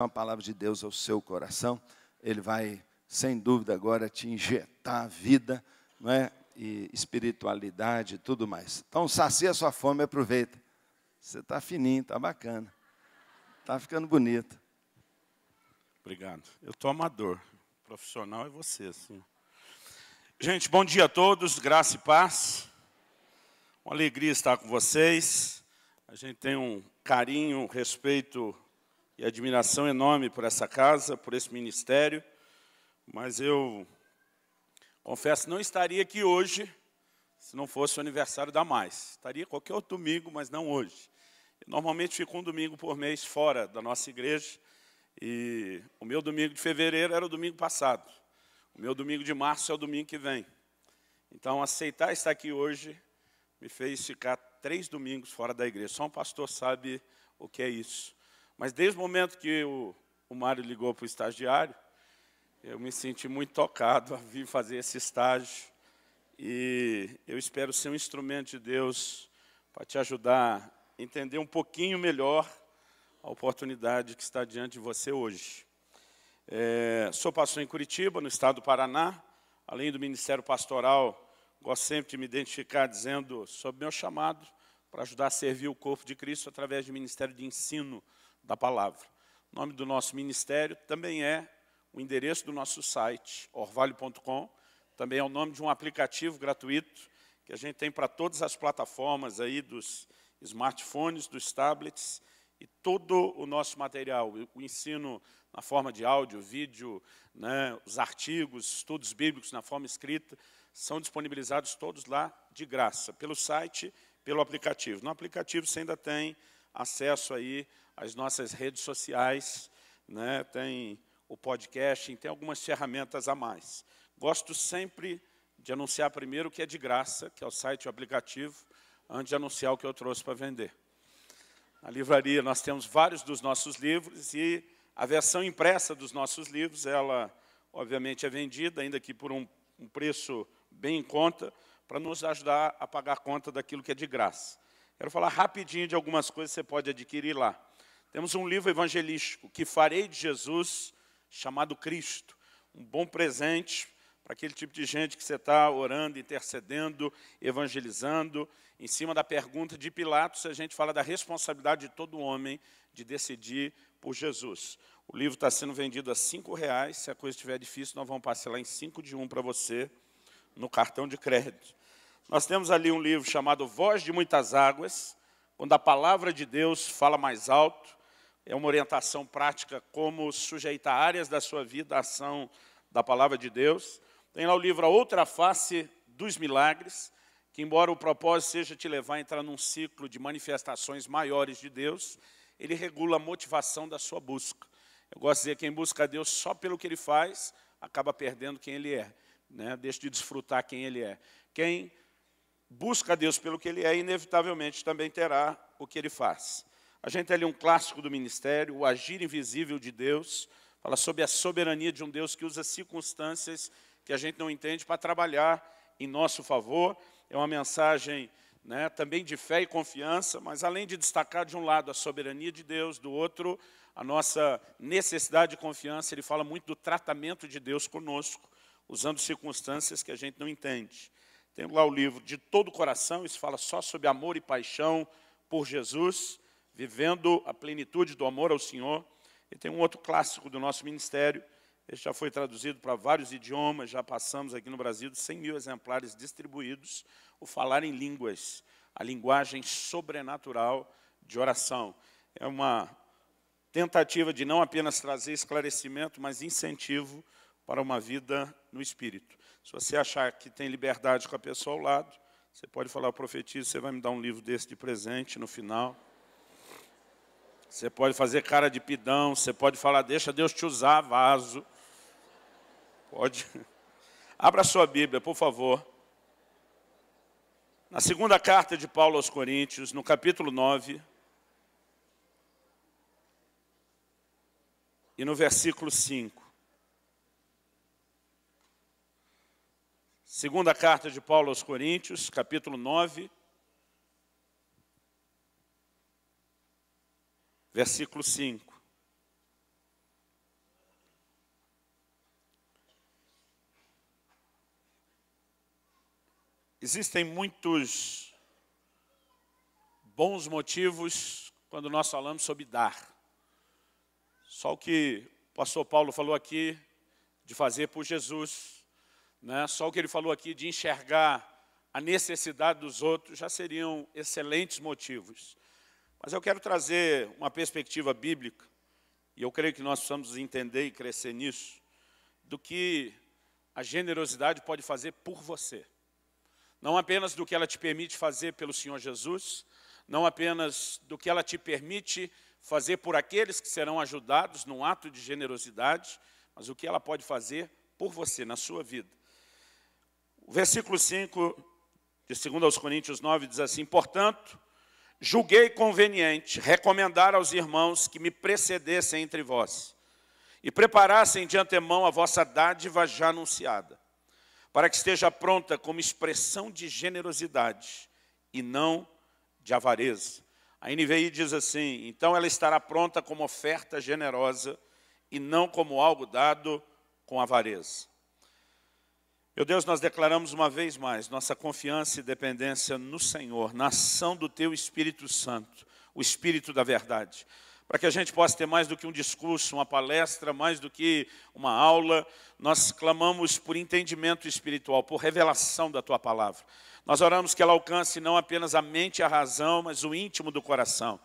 a palavra de Deus ao seu coração, ele vai, sem dúvida, agora te injetar vida, não é? E espiritualidade e tudo mais. Então, sacia sua fome e aproveita. Você está fininho, está bacana. Está ficando bonito. Obrigado. Eu estou amador. Profissional é você, assim. Gente, bom dia a todos, graça e paz. Uma alegria estar com vocês. A gente tem um carinho, um respeito e admiração enorme por essa casa, por esse ministério, mas eu confesso, não estaria aqui hoje se não fosse o aniversário da Mais. Estaria qualquer outro domingo, mas não hoje. Eu normalmente fico um domingo por mês fora da nossa igreja, e o meu domingo de fevereiro era o domingo passado. O meu domingo de março é o domingo que vem. Então, aceitar estar aqui hoje me fez ficar três domingos fora da igreja. Só um pastor sabe o que é isso. Mas desde o momento que o, o Mário ligou para o estagiário, eu me senti muito tocado a vir fazer esse estágio. E eu espero ser um instrumento de Deus para te ajudar a entender um pouquinho melhor a oportunidade que está diante de você hoje. É, sou pastor em Curitiba, no estado do Paraná. Além do ministério pastoral, gosto sempre de me identificar dizendo sobre meu chamado para ajudar a servir o corpo de Cristo através de ministério de ensino da palavra. O nome do nosso ministério também é o endereço do nosso site, orvalho.com. Também é o nome de um aplicativo gratuito que a gente tem para todas as plataformas aí dos smartphones, dos tablets e todo o nosso material, o ensino na forma de áudio, vídeo, né, os artigos, estudos bíblicos na forma escrita, são disponibilizados todos lá de graça, pelo site, pelo aplicativo. No aplicativo você ainda tem acesso aí as nossas redes sociais, né, tem o podcast, tem algumas ferramentas a mais. Gosto sempre de anunciar primeiro o que é de graça, que é o site, o aplicativo, antes de anunciar o que eu trouxe para vender. Na livraria nós temos vários dos nossos livros e a versão impressa dos nossos livros, ela obviamente é vendida, ainda que por um, um preço bem em conta, para nos ajudar a pagar conta daquilo que é de graça. Quero falar rapidinho de algumas coisas que você pode adquirir lá. Temos um livro evangelístico que farei de Jesus, chamado Cristo. Um bom presente para aquele tipo de gente que você está orando, intercedendo, evangelizando. Em cima da pergunta de Pilatos, a gente fala da responsabilidade de todo homem de decidir por Jesus. O livro está sendo vendido a cinco reais. Se a coisa estiver difícil, nós vamos parcelar em cinco de um para você no cartão de crédito. Nós temos ali um livro chamado Voz de Muitas Águas, quando a palavra de Deus fala mais alto é uma orientação prática como sujeitar áreas da sua vida à ação da palavra de Deus. Tem lá o livro A Outra Face dos Milagres, que embora o propósito seja te levar a entrar num ciclo de manifestações maiores de Deus, ele regula a motivação da sua busca. Eu gosto de dizer que quem busca a Deus só pelo que ele faz, acaba perdendo quem ele é, né? deixa de desfrutar quem ele é. Quem busca a Deus pelo que ele é, inevitavelmente também terá o que ele faz. A gente tem é ali um clássico do ministério, o agir invisível de Deus, fala sobre a soberania de um Deus que usa circunstâncias que a gente não entende para trabalhar em nosso favor. É uma mensagem né, também de fé e confiança, mas além de destacar de um lado a soberania de Deus, do outro a nossa necessidade de confiança, ele fala muito do tratamento de Deus conosco, usando circunstâncias que a gente não entende. Tem lá o livro De Todo o Coração, isso fala só sobre amor e paixão por Jesus. Vivendo a Plenitude do Amor ao Senhor. E tem um outro clássico do nosso ministério, ele já foi traduzido para vários idiomas, já passamos aqui no Brasil 100 mil exemplares distribuídos, o Falar em Línguas, a linguagem sobrenatural de oração. É uma tentativa de não apenas trazer esclarecimento, mas incentivo para uma vida no Espírito. Se você achar que tem liberdade com a pessoa ao lado, você pode falar, profetizo, você vai me dar um livro desse de presente no final. Você pode fazer cara de pidão, você pode falar, deixa Deus te usar, vaso. Pode. Abra sua Bíblia, por favor. Na segunda carta de Paulo aos Coríntios, no capítulo 9, e no versículo 5. Segunda carta de Paulo aos Coríntios, capítulo 9, versículo 5. Existem muitos bons motivos quando nós falamos sobre dar. Só o que o pastor Paulo falou aqui de fazer por Jesus, né? só o que ele falou aqui de enxergar a necessidade dos outros já seriam excelentes motivos. Mas eu quero trazer uma perspectiva bíblica, e eu creio que nós precisamos entender e crescer nisso, do que a generosidade pode fazer por você. Não apenas do que ela te permite fazer pelo Senhor Jesus, não apenas do que ela te permite fazer por aqueles que serão ajudados num ato de generosidade, mas o que ela pode fazer por você, na sua vida. O versículo 5 de 2 Coríntios 9 diz assim: Portanto, julguei conveniente recomendar aos irmãos que me precedessem entre vós e preparassem de antemão a vossa dádiva já anunciada, para que esteja pronta como expressão de generosidade e não de avareza. A NVI diz assim: então ela estará pronta como oferta generosa e não como algo dado com avareza. Meu Deus, nós declaramos uma vez mais nossa confiança e dependência no Senhor, na ação do Teu Espírito Santo, o Espírito da Verdade, para que a gente possa ter mais do que um discurso, uma palestra, mais do que uma aula. Nós clamamos por entendimento espiritual, por revelação da Tua palavra. Nós oramos que ela alcance não apenas a mente e a razão, mas o íntimo do coração.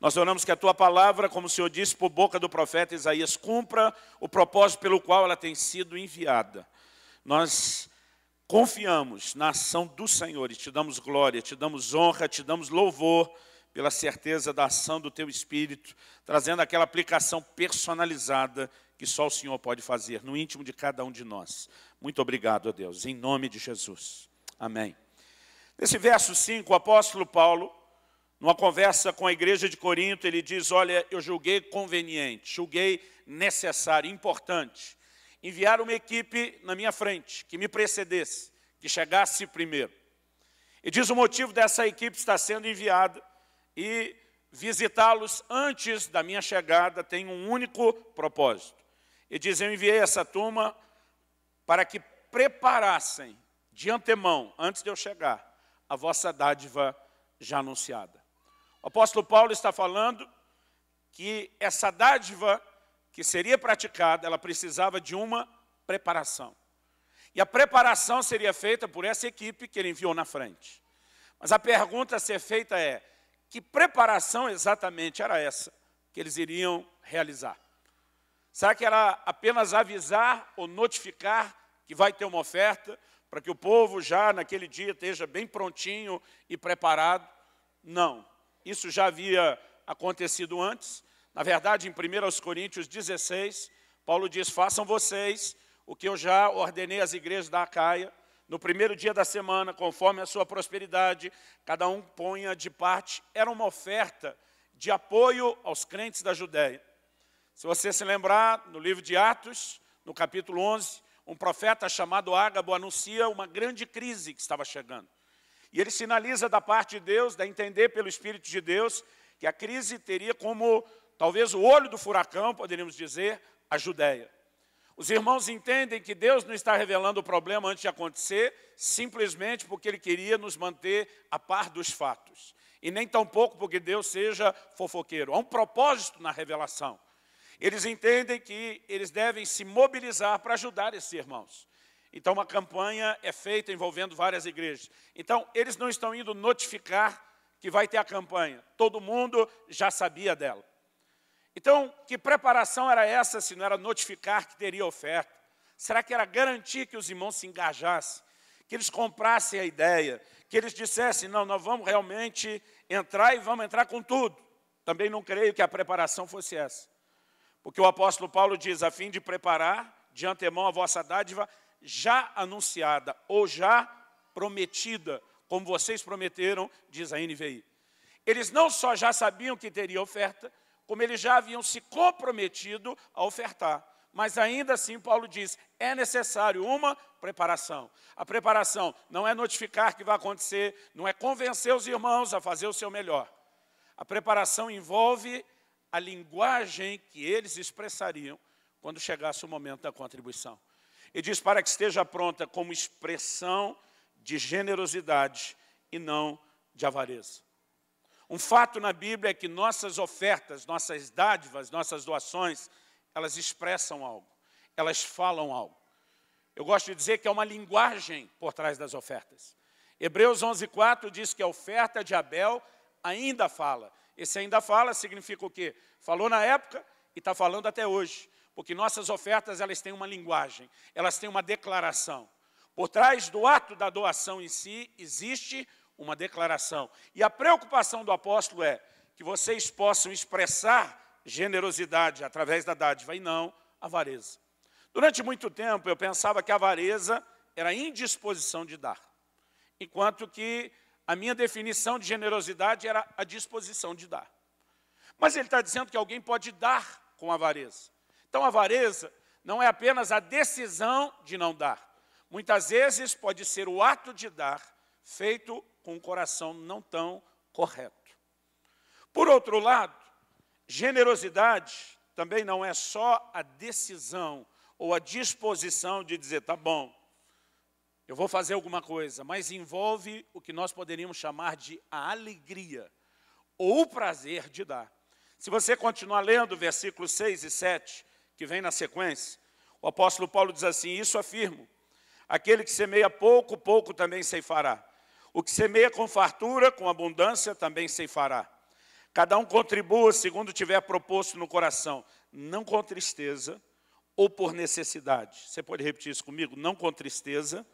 Nós oramos que a tua palavra, como o Senhor disse por boca do profeta Isaías, cumpra o propósito pelo qual ela tem sido enviada. Nós confiamos na ação do Senhor e te damos glória, te damos honra, te damos louvor pela certeza da ação do teu Espírito, trazendo aquela aplicação personalizada que só o Senhor pode fazer no íntimo de cada um de nós. Muito obrigado a Deus, em nome de Jesus. Amém. Nesse verso 5, o apóstolo Paulo, numa conversa com a igreja de Corinto, ele diz: Olha, eu julguei conveniente, julguei necessário, importante enviar uma equipe na minha frente, que me precedesse, que chegasse primeiro. E diz o motivo dessa equipe estar sendo enviada e visitá-los antes da minha chegada tem um único propósito. E diz: Eu enviei essa turma para que preparassem de antemão, antes de eu chegar, a vossa dádiva já anunciada. O apóstolo Paulo está falando que essa dádiva que seria praticada, ela precisava de uma preparação. E a preparação seria feita por essa equipe que ele enviou na frente. Mas a pergunta a ser feita é: que preparação exatamente era essa que eles iriam realizar? Será que era apenas avisar ou notificar que vai ter uma oferta, para que o povo já naquele dia esteja bem prontinho e preparado? Não. Isso já havia acontecido antes. Na verdade, em 1 Coríntios 16, Paulo diz: Façam vocês o que eu já ordenei às igrejas da Acaia, no primeiro dia da semana, conforme a sua prosperidade, cada um ponha de parte. Era uma oferta de apoio aos crentes da Judéia. Se você se lembrar, no livro de Atos, no capítulo 11, um profeta chamado Ágabo anuncia uma grande crise que estava chegando. E ele sinaliza da parte de Deus, da entender pelo Espírito de Deus, que a crise teria como talvez o olho do furacão, poderíamos dizer, a Judéia. Os irmãos entendem que Deus não está revelando o problema antes de acontecer, simplesmente porque Ele queria nos manter a par dos fatos. E nem tampouco porque Deus seja fofoqueiro. Há um propósito na revelação. Eles entendem que eles devem se mobilizar para ajudar esses irmãos. Então, uma campanha é feita envolvendo várias igrejas. Então, eles não estão indo notificar que vai ter a campanha. Todo mundo já sabia dela. Então, que preparação era essa se não era notificar que teria oferta? Será que era garantir que os irmãos se engajassem, que eles comprassem a ideia, que eles dissessem: não, nós vamos realmente entrar e vamos entrar com tudo? Também não creio que a preparação fosse essa. Porque o apóstolo Paulo diz: a fim de preparar de antemão a vossa dádiva já anunciada ou já prometida, como vocês prometeram, diz a NVI. Eles não só já sabiam que teria oferta, como eles já haviam se comprometido a ofertar. Mas ainda assim, Paulo diz, é necessário uma preparação. A preparação não é notificar que vai acontecer, não é convencer os irmãos a fazer o seu melhor. A preparação envolve a linguagem que eles expressariam quando chegasse o momento da contribuição. E diz para que esteja pronta como expressão de generosidade e não de avareza. Um fato na Bíblia é que nossas ofertas, nossas dádivas, nossas doações, elas expressam algo, elas falam algo. Eu gosto de dizer que é uma linguagem por trás das ofertas. Hebreus 11:4 diz que a oferta de Abel ainda fala. Esse ainda fala significa o quê? Falou na época e está falando até hoje, porque nossas ofertas elas têm uma linguagem, elas têm uma declaração. Por trás do ato da doação em si existe uma declaração. E a preocupação do apóstolo é que vocês possam expressar generosidade através da dádiva e não avareza. Durante muito tempo eu pensava que a avareza era a indisposição de dar, enquanto que a minha definição de generosidade era a disposição de dar. Mas ele está dizendo que alguém pode dar com avareza. Então, avareza não é apenas a decisão de não dar. Muitas vezes pode ser o ato de dar feito com o coração não tão correto. Por outro lado, generosidade também não é só a decisão ou a disposição de dizer, tá bom, eu vou fazer alguma coisa, mas envolve o que nós poderíamos chamar de a alegria ou o prazer de dar. Se você continuar lendo versículos 6 e 7, que vem na sequência, o apóstolo Paulo diz assim: Isso afirmo, aquele que semeia pouco, pouco também ceifará. O que semeia com fartura, com abundância, também se Cada um contribua segundo tiver proposto no coração, não com tristeza ou por necessidade. Você pode repetir isso comigo? Não com tristeza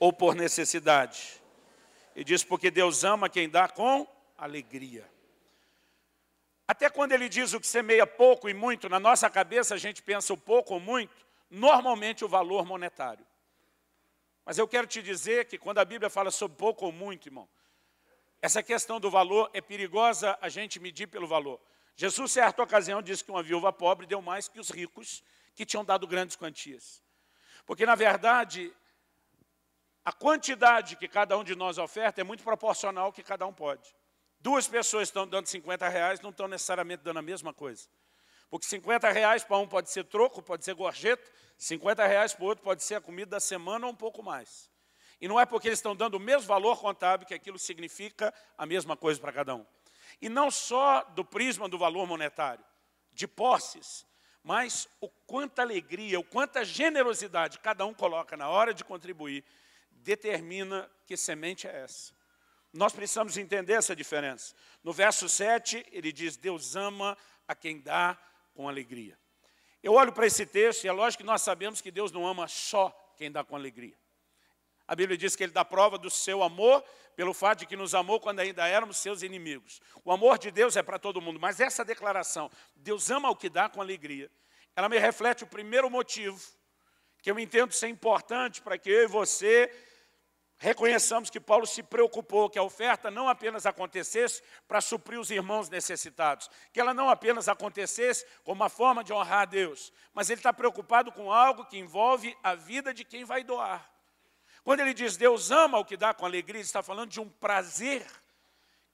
ou por necessidade. E diz porque Deus ama quem dá com alegria. Até quando ele diz o que semeia pouco e muito, na nossa cabeça a gente pensa o pouco ou muito, normalmente o valor monetário. Mas eu quero te dizer que quando a Bíblia fala sobre pouco ou muito, irmão, essa questão do valor é perigosa a gente medir pelo valor. Jesus, certa ocasião, disse que uma viúva pobre deu mais que os ricos que tinham dado grandes quantias. Porque, na verdade, a quantidade que cada um de nós oferta é muito proporcional ao que cada um pode. Duas pessoas estão dando 50 reais, não estão necessariamente dando a mesma coisa. Porque 50 reais para um pode ser troco, pode ser gorjeta, 50 reais para o outro pode ser a comida da semana ou um pouco mais. E não é porque eles estão dando o mesmo valor contábil que aquilo significa a mesma coisa para cada um. E não só do prisma do valor monetário, de posses, mas o quanta alegria, o quanta generosidade cada um coloca na hora de contribuir, determina que semente é essa. Nós precisamos entender essa diferença. No verso 7, ele diz: Deus ama a quem dá com alegria. Eu olho para esse texto e é lógico que nós sabemos que Deus não ama só quem dá com alegria. A Bíblia diz que ele dá prova do seu amor pelo fato de que nos amou quando ainda éramos seus inimigos. O amor de Deus é para todo mundo, mas essa declaração, Deus ama o que dá com alegria, ela me reflete o primeiro motivo que eu entendo ser importante para que eu e você Reconheçamos que Paulo se preocupou que a oferta não apenas acontecesse para suprir os irmãos necessitados, que ela não apenas acontecesse como uma forma de honrar a Deus, mas ele está preocupado com algo que envolve a vida de quem vai doar. Quando ele diz Deus ama o que dá com alegria, ele está falando de um prazer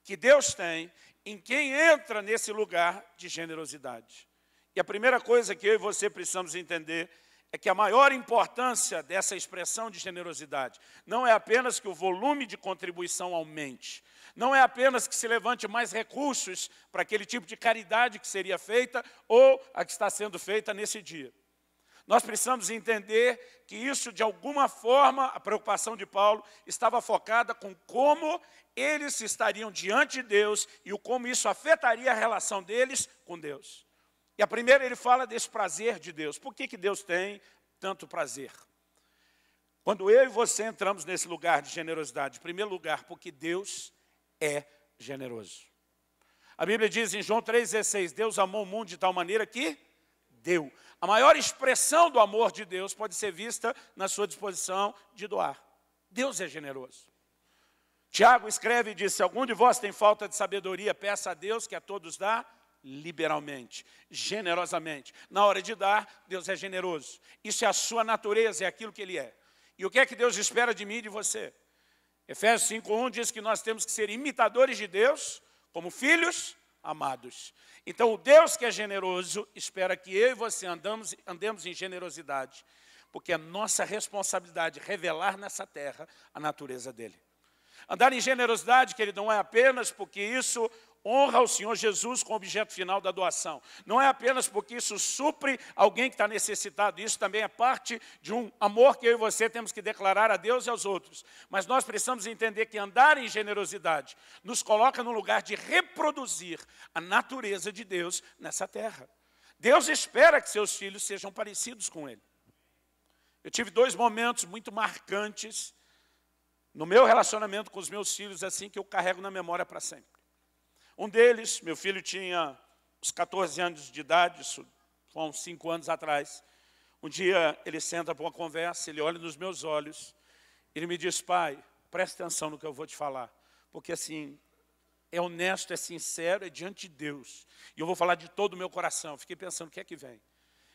que Deus tem em quem entra nesse lugar de generosidade. E a primeira coisa que eu e você precisamos entender é que a maior importância dessa expressão de generosidade não é apenas que o volume de contribuição aumente, não é apenas que se levante mais recursos para aquele tipo de caridade que seria feita ou a que está sendo feita nesse dia. Nós precisamos entender que isso, de alguma forma, a preocupação de Paulo estava focada com como eles estariam diante de Deus e o como isso afetaria a relação deles com Deus. E a primeira ele fala desse prazer de Deus. Por que, que Deus tem tanto prazer? Quando eu e você entramos nesse lugar de generosidade, em primeiro lugar, porque Deus é generoso. A Bíblia diz em João 3,16: Deus amou o mundo de tal maneira que deu. A maior expressão do amor de Deus pode ser vista na sua disposição de doar. Deus é generoso. Tiago escreve e diz: Se algum de vós tem falta de sabedoria, peça a Deus que a todos dá liberalmente, generosamente. Na hora de dar, Deus é generoso. Isso é a sua natureza, é aquilo que Ele é. E o que é que Deus espera de mim e de você? Efésios 5.1 diz que nós temos que ser imitadores de Deus, como filhos amados. Então, o Deus que é generoso espera que eu e você andamos, andemos em generosidade, porque é nossa responsabilidade revelar nessa terra a natureza dele. Andar em generosidade, querido, não é apenas porque isso honra ao Senhor Jesus com o objeto final da doação. Não é apenas porque isso supre alguém que está necessitado, isso também é parte de um amor que eu e você temos que declarar a Deus e aos outros. Mas nós precisamos entender que andar em generosidade nos coloca no lugar de reproduzir a natureza de Deus nessa terra. Deus espera que seus filhos sejam parecidos com Ele. Eu tive dois momentos muito marcantes no meu relacionamento com os meus filhos, assim que eu carrego na memória para sempre. Um deles, meu filho tinha uns 14 anos de idade, isso foi uns 5 anos atrás. Um dia ele senta para uma conversa, ele olha nos meus olhos, ele me diz, pai, presta atenção no que eu vou te falar, porque assim, é honesto, é sincero, é diante de Deus. E eu vou falar de todo o meu coração. Fiquei pensando, o que é que vem?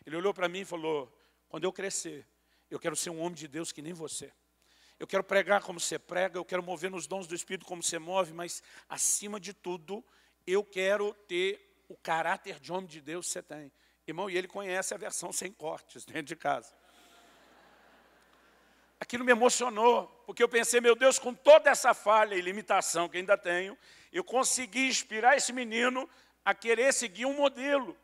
Ele olhou para mim e falou, quando eu crescer, eu quero ser um homem de Deus que nem você eu quero pregar como você prega, eu quero mover nos dons do Espírito como você move, mas, acima de tudo, eu quero ter o caráter de homem de Deus que você tem. Irmão, e ele conhece a versão sem cortes dentro de casa. Aquilo me emocionou, porque eu pensei, meu Deus, com toda essa falha e limitação que ainda tenho, eu consegui inspirar esse menino a querer seguir um modelo.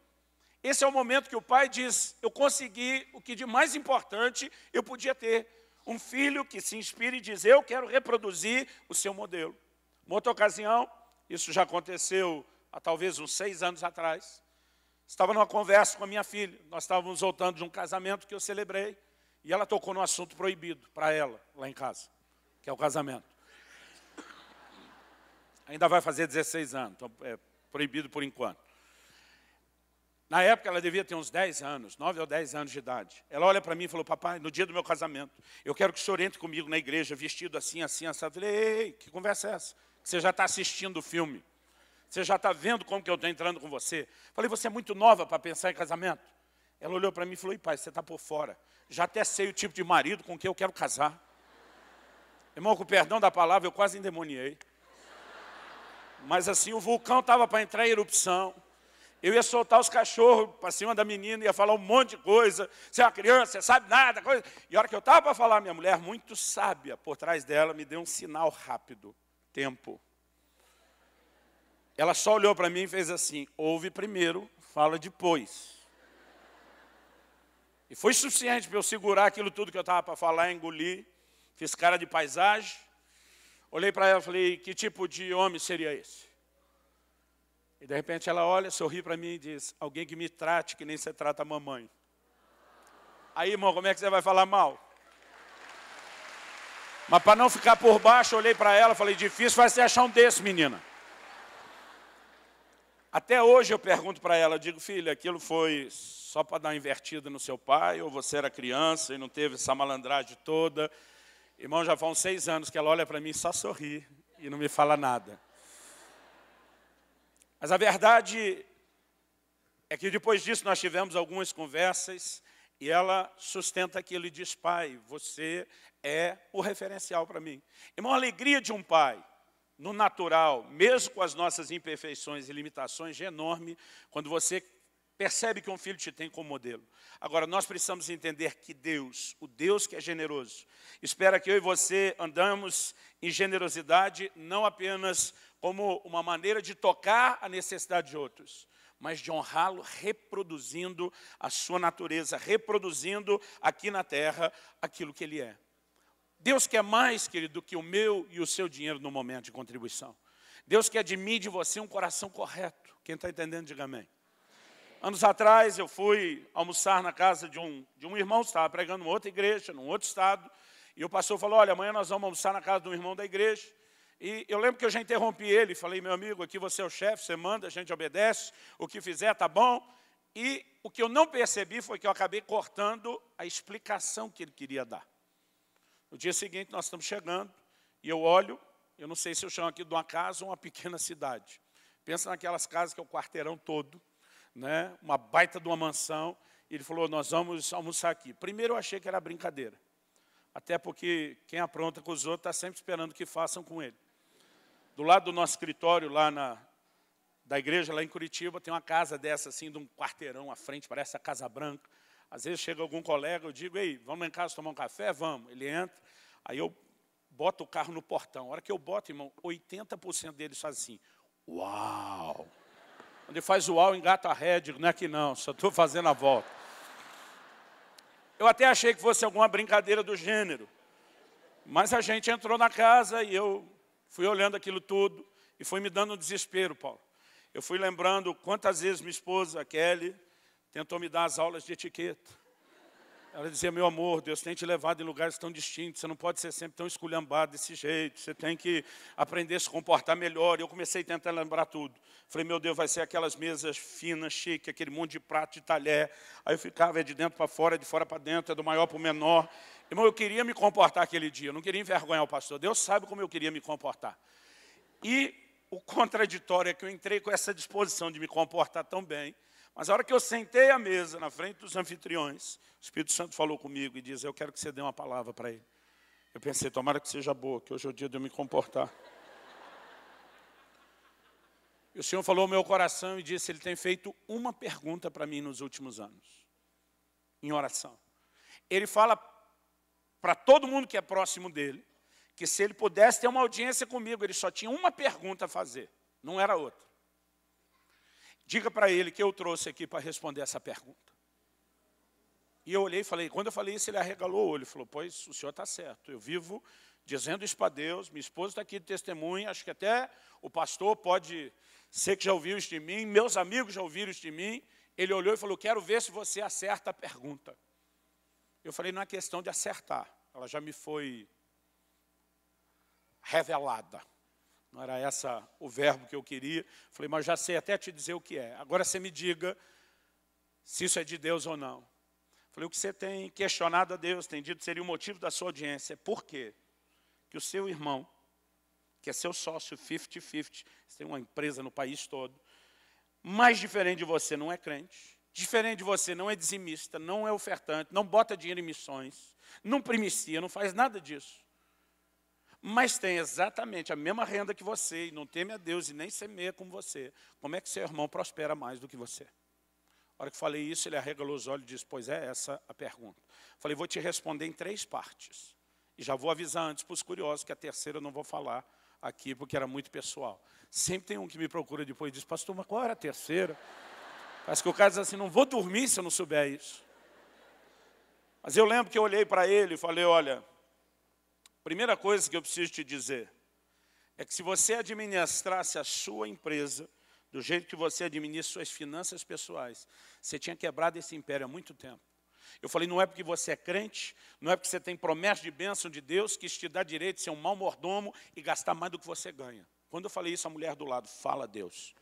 Esse é o momento que o pai diz: eu consegui o que de mais importante eu podia ter. Um filho que se inspire e diz, eu quero reproduzir o seu modelo. Uma outra ocasião, isso já aconteceu há talvez uns seis anos atrás, estava numa conversa com a minha filha, nós estávamos voltando de um casamento que eu celebrei, e ela tocou no assunto proibido para ela, lá em casa, que é o casamento. Ainda vai fazer 16 anos, então é proibido por enquanto. Na época ela devia ter uns 10 anos, 9 ou 10 anos de idade. Ela olha para mim e falou, papai, no dia do meu casamento, eu quero que o senhor entre comigo na igreja, vestido assim, assim, assim. Eu falei, ei, que conversa é essa? Você já está assistindo o filme. Você já está vendo como que eu estou entrando com você. Falei, você é muito nova para pensar em casamento. Ela olhou para mim e falou, e pai, você está por fora. Já até sei o tipo de marido com quem eu quero casar. Irmão, com o perdão da palavra, eu quase endemoniei. Mas assim, o vulcão estava para entrar em erupção eu ia soltar os cachorros para cima da menina, ia falar um monte de coisa. Você é uma criança, você sabe nada. Coisa. E a hora que eu estava para falar, minha mulher, muito sábia, por trás dela, me deu um sinal rápido. Tempo. Ela só olhou para mim e fez assim, ouve primeiro, fala depois. E foi suficiente para eu segurar aquilo tudo que eu estava para falar, engolir, fiz cara de paisagem. Olhei para ela e falei, que tipo de homem seria esse? E de repente ela olha, sorri para mim e diz: Alguém que me trate que nem você trata a mamãe. Aí, irmão, como é que você vai falar mal? Mas para não ficar por baixo, olhei para ela e falei: Difícil vai ser achar um desse, menina. Até hoje eu pergunto para ela, digo, filha, aquilo foi só para dar uma invertida no seu pai, ou você era criança e não teve essa malandragem toda. Irmão, já faz uns seis anos que ela olha para mim só sorri e não me fala nada. Mas a verdade é que depois disso nós tivemos algumas conversas e ela sustenta aquilo e diz: Pai, você é o referencial para mim. é a alegria de um pai, no natural, mesmo com as nossas imperfeições e limitações, é enorme quando você percebe que um filho te tem como modelo. Agora, nós precisamos entender que Deus, o Deus que é generoso, espera que eu e você andamos em generosidade, não apenas como uma maneira de tocar a necessidade de outros, mas de honrá-lo reproduzindo a sua natureza, reproduzindo aqui na terra aquilo que ele é. Deus quer mais, querido, do que o meu e o seu dinheiro no momento de contribuição. Deus quer de mim e de você um coração correto. Quem está entendendo, diga amém. Anos atrás, eu fui almoçar na casa de um, de um irmão, estava pregando em outra igreja, num outro estado, e o pastor falou, olha, amanhã nós vamos almoçar na casa de um irmão da igreja, e eu lembro que eu já interrompi ele, e falei, meu amigo, aqui você é o chefe, você manda, a gente obedece, o que fizer tá bom. E o que eu não percebi foi que eu acabei cortando a explicação que ele queria dar. No dia seguinte, nós estamos chegando, e eu olho, eu não sei se eu chamo aqui de uma casa ou uma pequena cidade. Pensa naquelas casas que é o quarteirão todo, né? uma baita de uma mansão. E ele falou, nós vamos almoçar aqui. Primeiro eu achei que era brincadeira. Até porque quem apronta com os outros está sempre esperando que façam com ele do lado do nosso escritório, lá na, da igreja, lá em Curitiba, tem uma casa dessa, assim, de um quarteirão à frente, parece a Casa Branca. Às vezes chega algum colega, eu digo, ei, vamos em casa tomar um café? Vamos. Ele entra, aí eu boto o carro no portão. A hora que eu boto, irmão, 80% deles faz assim, uau! Quando ele faz uau, engata a ré, digo, não é que não, só estou fazendo a volta. Eu até achei que fosse alguma brincadeira do gênero. Mas a gente entrou na casa e eu Fui olhando aquilo tudo e foi me dando um desespero, Paulo. Eu fui lembrando quantas vezes minha esposa, Kelly, tentou me dar as aulas de etiqueta. Ela dizia, meu amor, Deus tem te levado em lugares tão distintos, você não pode ser sempre tão esculhambado desse jeito, você tem que aprender a se comportar melhor. E eu comecei a tentar lembrar tudo. Falei, meu Deus, vai ser aquelas mesas finas, chique, aquele monte de prato, de talher. Aí eu ficava, é de dentro para fora, é de fora para dentro, é do maior para o menor. Irmão, eu queria me comportar aquele dia, eu não queria envergonhar o pastor. Deus sabe como eu queria me comportar. E o contraditório é que eu entrei com essa disposição de me comportar tão bem, mas a hora que eu sentei à mesa, na frente dos anfitriões, o Espírito Santo falou comigo e disse: Eu quero que você dê uma palavra para ele. Eu pensei: Tomara que seja boa, que hoje é o dia de eu me comportar. E o Senhor falou ao meu coração e disse: Ele tem feito uma pergunta para mim nos últimos anos, em oração. Ele fala para todo mundo que é próximo dele, que se ele pudesse ter uma audiência comigo, ele só tinha uma pergunta a fazer, não era outra. Diga para ele que eu trouxe aqui para responder essa pergunta. E eu olhei e falei, quando eu falei isso, ele arregalou o olho, falou, pois o senhor está certo, eu vivo dizendo isso para Deus, minha esposa está aqui de testemunha, acho que até o pastor pode ser que já ouviu isso de mim, meus amigos já ouviram isso de mim. Ele olhou e falou, quero ver se você acerta a pergunta. Eu falei, não é questão de acertar, ela já me foi revelada. Não era essa o verbo que eu queria. Falei, mas já sei até te dizer o que é. Agora você me diga se isso é de Deus ou não. Falei, o que você tem questionado a Deus, tem dito seria o motivo da sua audiência. É por quê? Que o seu irmão, que é seu sócio 50-50, tem uma empresa no país todo, mais diferente de você não é crente, diferente de você não é dizimista, não é ofertante, não bota dinheiro em missões, não primicia, não faz nada disso. Mas tem exatamente a mesma renda que você, e não teme a Deus e nem semeia como você. Como é que seu irmão prospera mais do que você? A hora que falei isso, ele arregalou os olhos e disse, pois é essa a pergunta. Falei, vou te responder em três partes. E já vou avisar antes para os curiosos que a terceira eu não vou falar aqui, porque era muito pessoal. Sempre tem um que me procura depois e diz, pastor, mas qual era a terceira? Parece que o cara diz assim, não vou dormir se eu não souber isso. Mas eu lembro que eu olhei para ele e falei: olha, primeira coisa que eu preciso te dizer é que se você administrasse a sua empresa do jeito que você administra suas finanças pessoais, você tinha quebrado esse império há muito tempo. Eu falei, não é porque você é crente, não é porque você tem promessa de bênção de Deus que isso te dá direito de ser um mau mordomo e gastar mais do que você ganha. Quando eu falei isso, a mulher do lado, fala Deus.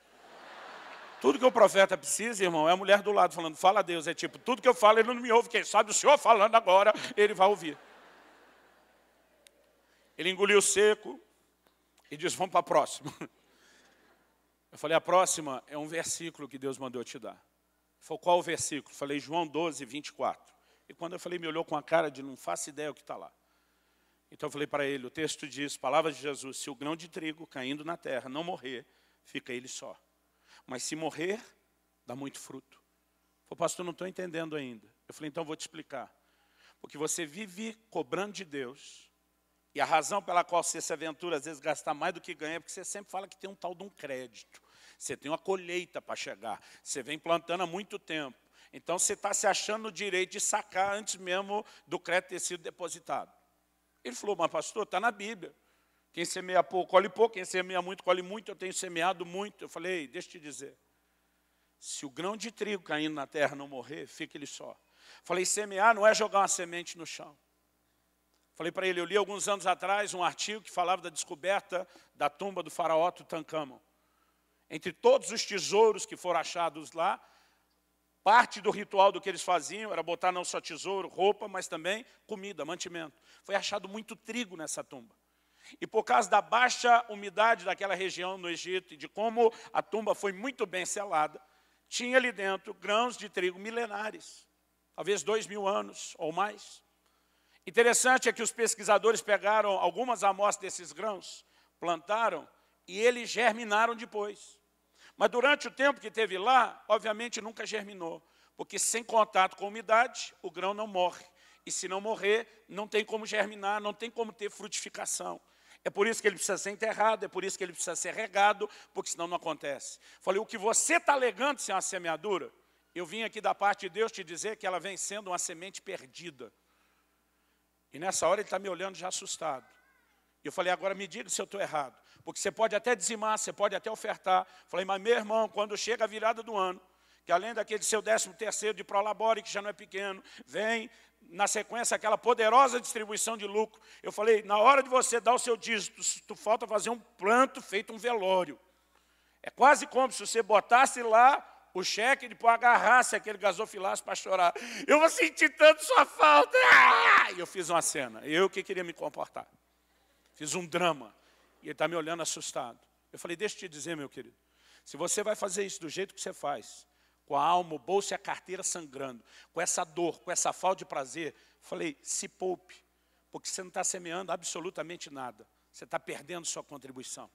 Tudo que o profeta precisa, irmão, é a mulher do lado falando, fala a Deus. É tipo, tudo que eu falo, ele não me ouve. Quem sabe o senhor falando agora, ele vai ouvir. Ele engoliu seco e disse, vamos para a próxima. Eu falei, a próxima é um versículo que Deus mandou te dar. Falei, qual o versículo? Falei, João 12, 24. E quando eu falei, me olhou com a cara de não faço ideia o que está lá. Então eu falei para ele, o texto diz, palavras de Jesus, se o grão de trigo caindo na terra não morrer, fica ele só. Mas se morrer, dá muito fruto. Falei, pastor, não estou entendendo ainda. Eu falei, então vou te explicar. Porque você vive cobrando de Deus, e a razão pela qual você se aventura, às vezes, gastar mais do que ganha, é porque você sempre fala que tem um tal de um crédito. Você tem uma colheita para chegar. Você vem plantando há muito tempo. Então, você está se achando no direito de sacar antes mesmo do crédito ter sido depositado. Ele falou, mas pastor, está na Bíblia. Quem semeia pouco, colhe pouco. Quem semeia muito, colhe muito. Eu tenho semeado muito. Eu falei, deixa eu te dizer. Se o grão de trigo caindo na terra não morrer, fica ele só. Falei, semear não é jogar uma semente no chão. Falei para ele, eu li alguns anos atrás um artigo que falava da descoberta da tumba do faraó Tutankhamon. Entre todos os tesouros que foram achados lá, parte do ritual do que eles faziam era botar não só tesouro, roupa, mas também comida, mantimento. Foi achado muito trigo nessa tumba. E por causa da baixa umidade daquela região no Egito e de como a tumba foi muito bem selada, tinha ali dentro grãos de trigo milenares, talvez dois mil anos ou mais. Interessante é que os pesquisadores pegaram algumas amostras desses grãos, plantaram e eles germinaram depois. Mas durante o tempo que teve lá, obviamente nunca germinou, porque sem contato com a umidade, o grão não morre. E se não morrer, não tem como germinar, não tem como ter frutificação. É por isso que ele precisa ser enterrado, é por isso que ele precisa ser regado, porque senão não acontece. Falei, o que você está alegando ser é uma semeadura, eu vim aqui da parte de Deus te dizer que ela vem sendo uma semente perdida. E nessa hora ele está me olhando já assustado. E eu falei, agora me diga se eu estou errado. Porque você pode até dizimar, você pode até ofertar. falei, mas meu irmão, quando chega a virada do ano, que além daquele seu décimo terceiro de prolabore, que já não é pequeno, vem na sequência, aquela poderosa distribuição de lucro. Eu falei, na hora de você dar o seu dízimo, tu, falta fazer um planto feito um velório. É quase como se você botasse lá o cheque e depois agarrasse aquele gasofilaço para chorar. Eu vou sentir tanto sua falta. Ah! E eu fiz uma cena. Eu que queria me comportar. Fiz um drama. E ele está me olhando assustado. Eu falei, deixa eu te dizer, meu querido. Se você vai fazer isso do jeito que você faz, com a alma, o bolso e a carteira sangrando, com essa dor, com essa falta de prazer, falei: se poupe, porque você não está semeando absolutamente nada, você está perdendo sua contribuição.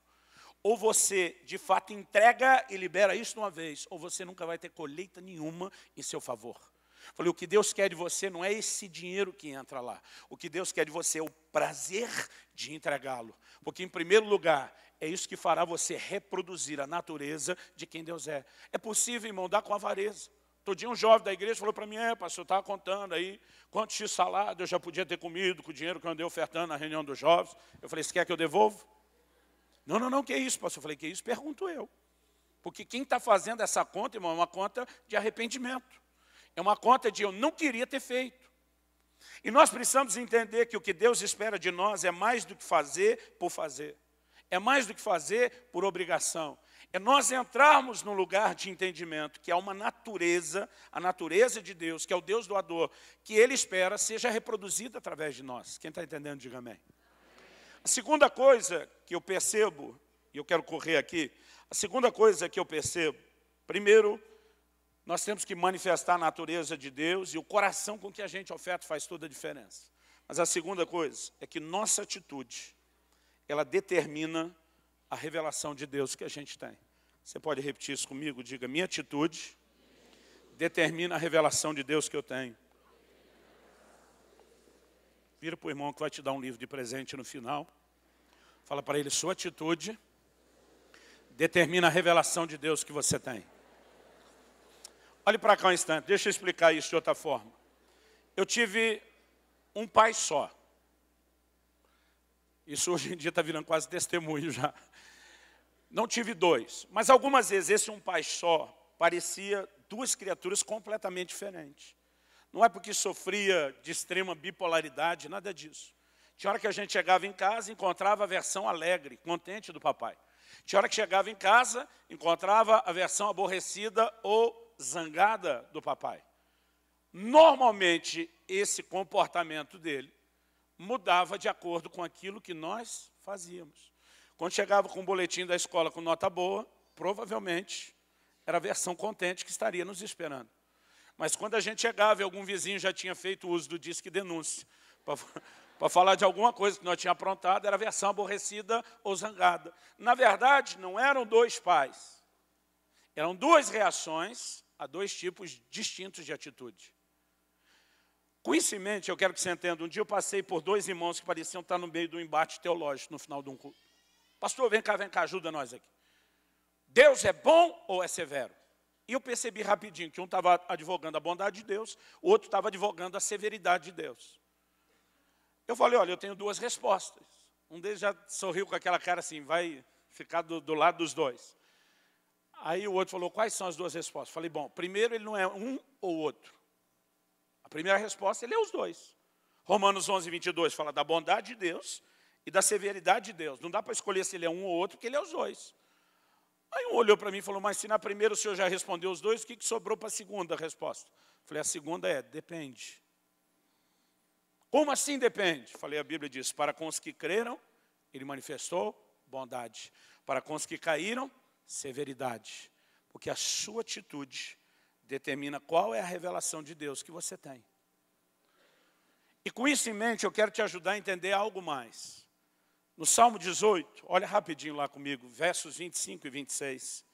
Ou você, de fato, entrega e libera isso de uma vez, ou você nunca vai ter colheita nenhuma em seu favor. Falei, o que Deus quer de você não é esse dinheiro que entra lá. O que Deus quer de você é o prazer de entregá-lo. Porque, em primeiro lugar, é isso que fará você reproduzir a natureza de quem Deus é. É possível, irmão, dar com avareza. Todo dia um jovem da igreja falou para mim, é, pastor, eu estava contando aí quanto x salário eu já podia ter comido com o dinheiro que eu andei ofertando na reunião dos jovens. Eu falei, você quer que eu devolvo? Não, não, não, que isso, pastor. Eu falei, que isso? Pergunto eu. Porque quem está fazendo essa conta, irmão, é uma conta de arrependimento. É uma conta de eu não queria ter feito. E nós precisamos entender que o que Deus espera de nós é mais do que fazer por fazer. É mais do que fazer por obrigação. É nós entrarmos no lugar de entendimento, que é uma natureza, a natureza de Deus, que é o Deus doador, que Ele espera seja reproduzida através de nós. Quem está entendendo, diga amém. A segunda coisa que eu percebo, e eu quero correr aqui, a segunda coisa que eu percebo, primeiro, nós temos que manifestar a natureza de Deus e o coração com que a gente oferta faz toda a diferença. Mas a segunda coisa é que nossa atitude ela determina a revelação de Deus que a gente tem. Você pode repetir isso comigo? Diga: minha atitude determina a revelação de Deus que eu tenho. Vira para o irmão que vai te dar um livro de presente no final. Fala para ele: sua atitude determina a revelação de Deus que você tem. Olhe para cá um instante, deixa eu explicar isso de outra forma. Eu tive um pai só. Isso hoje em dia está virando quase testemunho já. Não tive dois, mas algumas vezes esse um pai só parecia duas criaturas completamente diferentes. Não é porque sofria de extrema bipolaridade, nada disso. Tinha hora que a gente chegava em casa e encontrava a versão alegre, contente do papai. Tinha hora que chegava em casa, encontrava a versão aborrecida ou zangada do papai. Normalmente, esse comportamento dele mudava de acordo com aquilo que nós fazíamos. Quando chegava com o um boletim da escola com nota boa, provavelmente era a versão contente que estaria nos esperando. Mas quando a gente chegava e algum vizinho já tinha feito uso do disque denúncia, para falar de alguma coisa que nós tínhamos aprontado, era a versão aborrecida ou zangada. Na verdade, não eram dois pais. Eram duas reações a dois tipos distintos de atitude. Com isso em mente, eu quero que você entenda, um dia eu passei por dois irmãos que pareciam estar no meio de um embate teológico no final de um culto. Pastor, vem cá, vem cá, ajuda nós aqui. Deus é bom ou é severo? E eu percebi rapidinho que um estava advogando a bondade de Deus, o outro estava advogando a severidade de Deus. Eu falei, olha, eu tenho duas respostas. Um deles já sorriu com aquela cara assim, vai ficar do, do lado dos dois. Aí o outro falou, quais são as duas respostas? Falei, bom, primeiro ele não é um ou outro. A primeira resposta é ler os dois. Romanos 11, 22 fala da bondade de Deus e da severidade de Deus. Não dá para escolher se ele é um ou outro, porque ele é os dois. Aí um olhou para mim e falou, mas se na primeira o senhor já respondeu os dois, o que, que sobrou para a segunda resposta? Falei, a segunda é, depende. Como assim depende? Falei, a Bíblia diz, para com os que creram, ele manifestou bondade. Para com os que caíram, severidade. Porque a sua atitude determina qual é a revelação de Deus que você tem. E com isso em mente, eu quero te ajudar a entender algo mais. No Salmo 18, olha rapidinho lá comigo, versos 25 e 26.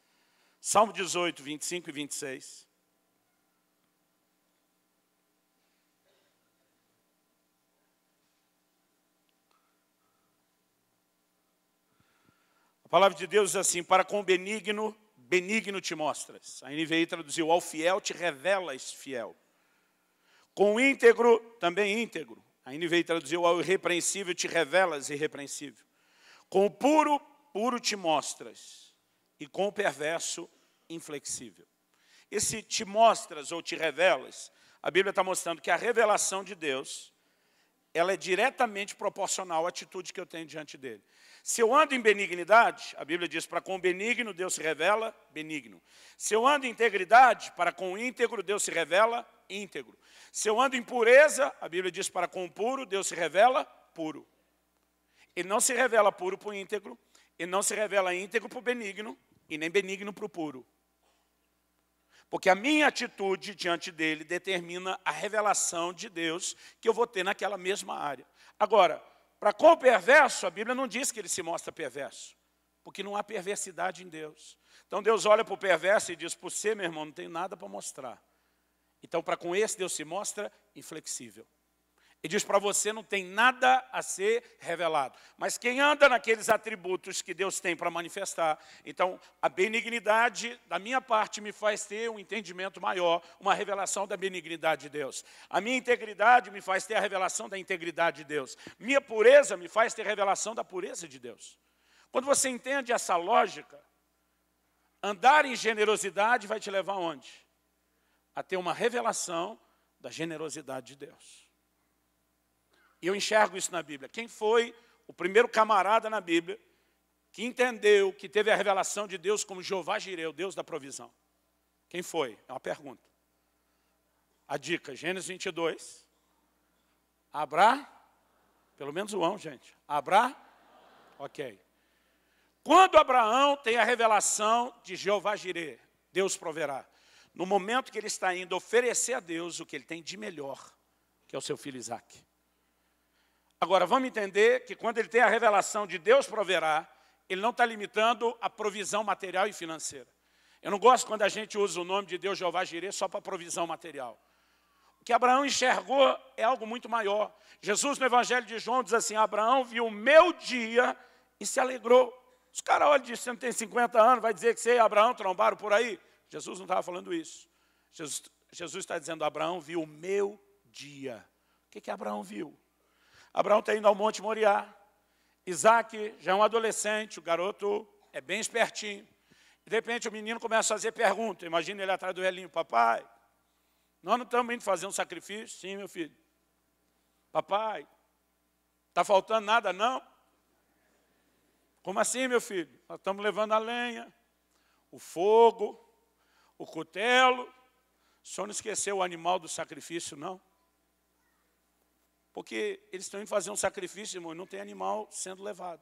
Salmo 18, 25 e 26. A palavra de Deus diz assim: Para com o benigno benigno te mostras. A NVI traduziu: ao fiel te revelas fiel. Com o íntegro, também íntegro. A NVI traduziu: ao irrepreensível te revelas irrepreensível. Com o puro, puro te mostras. E com o perverso, inflexível. Esse te mostras ou te revelas, a Bíblia está mostrando que a revelação de Deus, ela é diretamente proporcional à atitude que eu tenho diante dele. Se eu ando em benignidade, a Bíblia diz: para com o benigno Deus se revela benigno. Se eu ando em integridade, para com o íntegro Deus se revela íntegro. Se eu ando em pureza, a Bíblia diz: para com o puro Deus se revela puro. Ele não se revela puro para o íntegro, ele não se revela íntegro para o benigno, e nem benigno para o puro. Porque a minha atitude diante dele determina a revelação de Deus que eu vou ter naquela mesma área. Agora, para com o perverso, a Bíblia não diz que ele se mostra perverso, porque não há perversidade em Deus. Então Deus olha para o perverso e diz: Por você, meu irmão, não tenho nada para mostrar. Então, para com esse, Deus se mostra inflexível. E diz para você: não tem nada a ser revelado. Mas quem anda naqueles atributos que Deus tem para manifestar, então a benignidade da minha parte me faz ter um entendimento maior, uma revelação da benignidade de Deus. A minha integridade me faz ter a revelação da integridade de Deus. Minha pureza me faz ter revelação da pureza de Deus. Quando você entende essa lógica, andar em generosidade vai te levar aonde? A ter uma revelação da generosidade de Deus. E eu enxergo isso na Bíblia. Quem foi o primeiro camarada na Bíblia que entendeu, que teve a revelação de Deus como Jeová Jireh, o Deus da provisão? Quem foi? É uma pergunta. A dica, Gênesis 22. Abra, pelo menos o ão, gente. Abra, ok. Quando Abraão tem a revelação de Jeová Jireh, Deus proverá. No momento que ele está indo oferecer a Deus o que ele tem de melhor, que é o seu filho Isaque. Agora, vamos entender que quando ele tem a revelação de Deus proverá, ele não está limitando a provisão material e financeira. Eu não gosto quando a gente usa o nome de Deus Jeová Jireh só para provisão material. O que Abraão enxergou é algo muito maior. Jesus, no Evangelho de João, diz assim: Abraão viu o meu dia e se alegrou. Os caras olham e dizem: Você não tem 50 anos, vai dizer que você e Abraão trombaram por aí? Jesus não estava falando isso. Jesus, Jesus está dizendo: Abraão viu o meu dia. O que, que Abraão viu? Abraão está indo ao Monte Moriá. Isaac já é um adolescente, o garoto é bem espertinho. De repente o menino começa a fazer pergunta. Imagina ele atrás do relinho, papai, nós não estamos indo fazer um sacrifício? Sim, meu filho. Papai, está faltando nada, não? Como assim, meu filho? Nós estamos levando a lenha, o fogo, o cutelo. O senhor não esqueceu o animal do sacrifício, não? Porque eles estão indo fazer um sacrifício, irmão, e não tem animal sendo levado.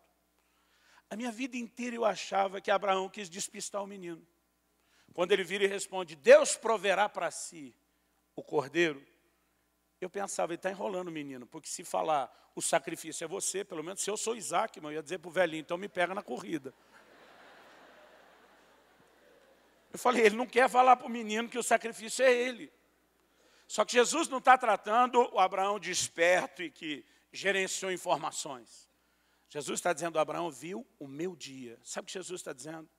A minha vida inteira eu achava que Abraão quis despistar o menino. Quando ele vira e responde, Deus proverá para si o cordeiro, eu pensava, ele está enrolando o menino, porque se falar o sacrifício é você, pelo menos se eu sou Isaac, irmão, eu ia dizer para o velhinho, então me pega na corrida. Eu falei, ele não quer falar para o menino que o sacrifício é ele. Só que Jesus não está tratando o Abraão de esperto e que gerenciou informações. Jesus está dizendo, Abraão viu o meu dia. Sabe o que Jesus está dizendo?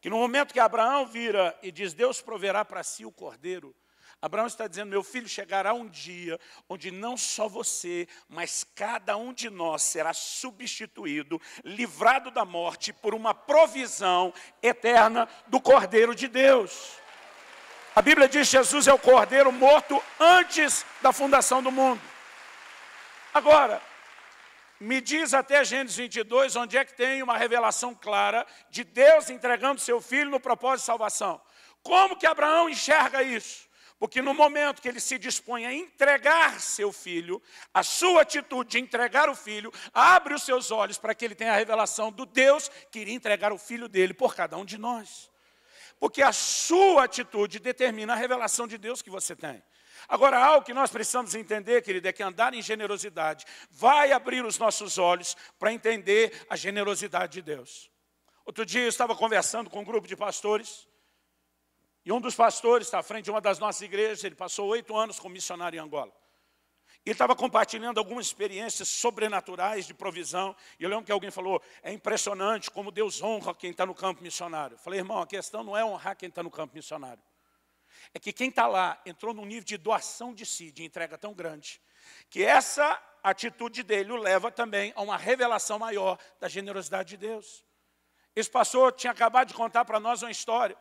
Que no momento que Abraão vira e diz, Deus proverá para si o cordeiro, Abraão está dizendo, meu filho, chegará um dia onde não só você, mas cada um de nós será substituído, livrado da morte por uma provisão eterna do Cordeiro de Deus. A Bíblia diz que Jesus é o cordeiro morto antes da fundação do mundo. Agora, me diz até Gênesis 22 onde é que tem uma revelação clara de Deus entregando seu filho no propósito de salvação. Como que Abraão enxerga isso? Porque no momento que ele se dispõe a entregar seu filho, a sua atitude de entregar o filho abre os seus olhos para que ele tenha a revelação do Deus que iria entregar o filho dele por cada um de nós. Porque a sua atitude determina a revelação de Deus que você tem. Agora, algo que nós precisamos entender, querido, é que andar em generosidade vai abrir os nossos olhos para entender a generosidade de Deus. Outro dia eu estava conversando com um grupo de pastores, e um dos pastores está à frente de uma das nossas igrejas, ele passou oito anos como missionário em Angola e estava compartilhando algumas experiências sobrenaturais de provisão. E eu lembro que alguém falou: é impressionante como Deus honra quem está no campo missionário. Eu falei, irmão, a questão não é honrar quem está no campo missionário. É que quem está lá entrou num nível de doação de si, de entrega tão grande, que essa atitude dele o leva também a uma revelação maior da generosidade de Deus. Esse pastor tinha acabado de contar para nós uma história.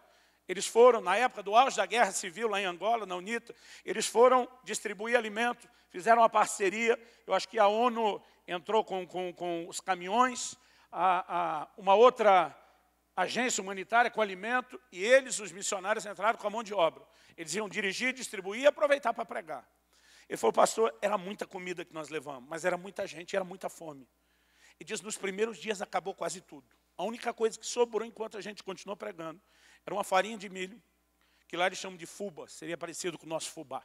Eles foram, na época do auge da guerra civil lá em Angola, na UNITA, eles foram distribuir alimento fizeram uma parceria, eu acho que a ONU entrou com, com, com os caminhões, a, a, uma outra agência humanitária com alimento, e eles, os missionários, entraram com a mão de obra. Eles iam dirigir, distribuir e aproveitar para pregar. Ele falou, pastor, era muita comida que nós levamos, mas era muita gente, era muita fome. E diz, nos primeiros dias acabou quase tudo. A única coisa que sobrou enquanto a gente continuou pregando era uma farinha de milho, que lá eles chamam de fuba, seria parecido com o nosso fubá.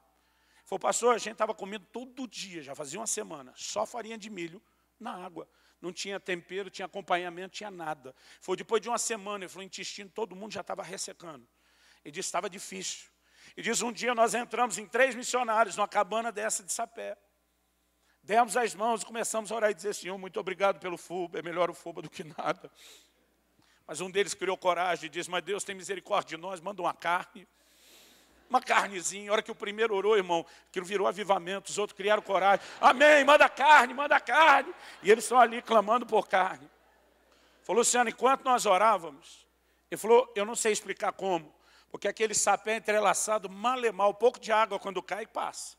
Falou, pastor, a gente estava comendo todo dia, já fazia uma semana, só farinha de milho na água. Não tinha tempero, tinha acompanhamento, tinha nada. Foi depois de uma semana, ele falou, intestino, todo mundo já estava ressecando. Ele disse, estava difícil. E diz, um dia nós entramos em três missionários numa cabana dessa de sapé. Demos as mãos e começamos a orar e dizer, Senhor, muito obrigado pelo fubo, é melhor o fubo do que nada. Mas um deles criou coragem e disse, mas Deus tem misericórdia de nós, manda uma carne uma carnezinha. A hora que o primeiro orou, irmão, aquilo virou avivamento, os outros criaram coragem. Amém, manda carne, manda carne. E eles estão ali clamando por carne. Falou, Luciano, enquanto nós orávamos, ele falou, eu não sei explicar como, porque aquele sapé entrelaçado, mal mal, um pouco de água quando cai, passa.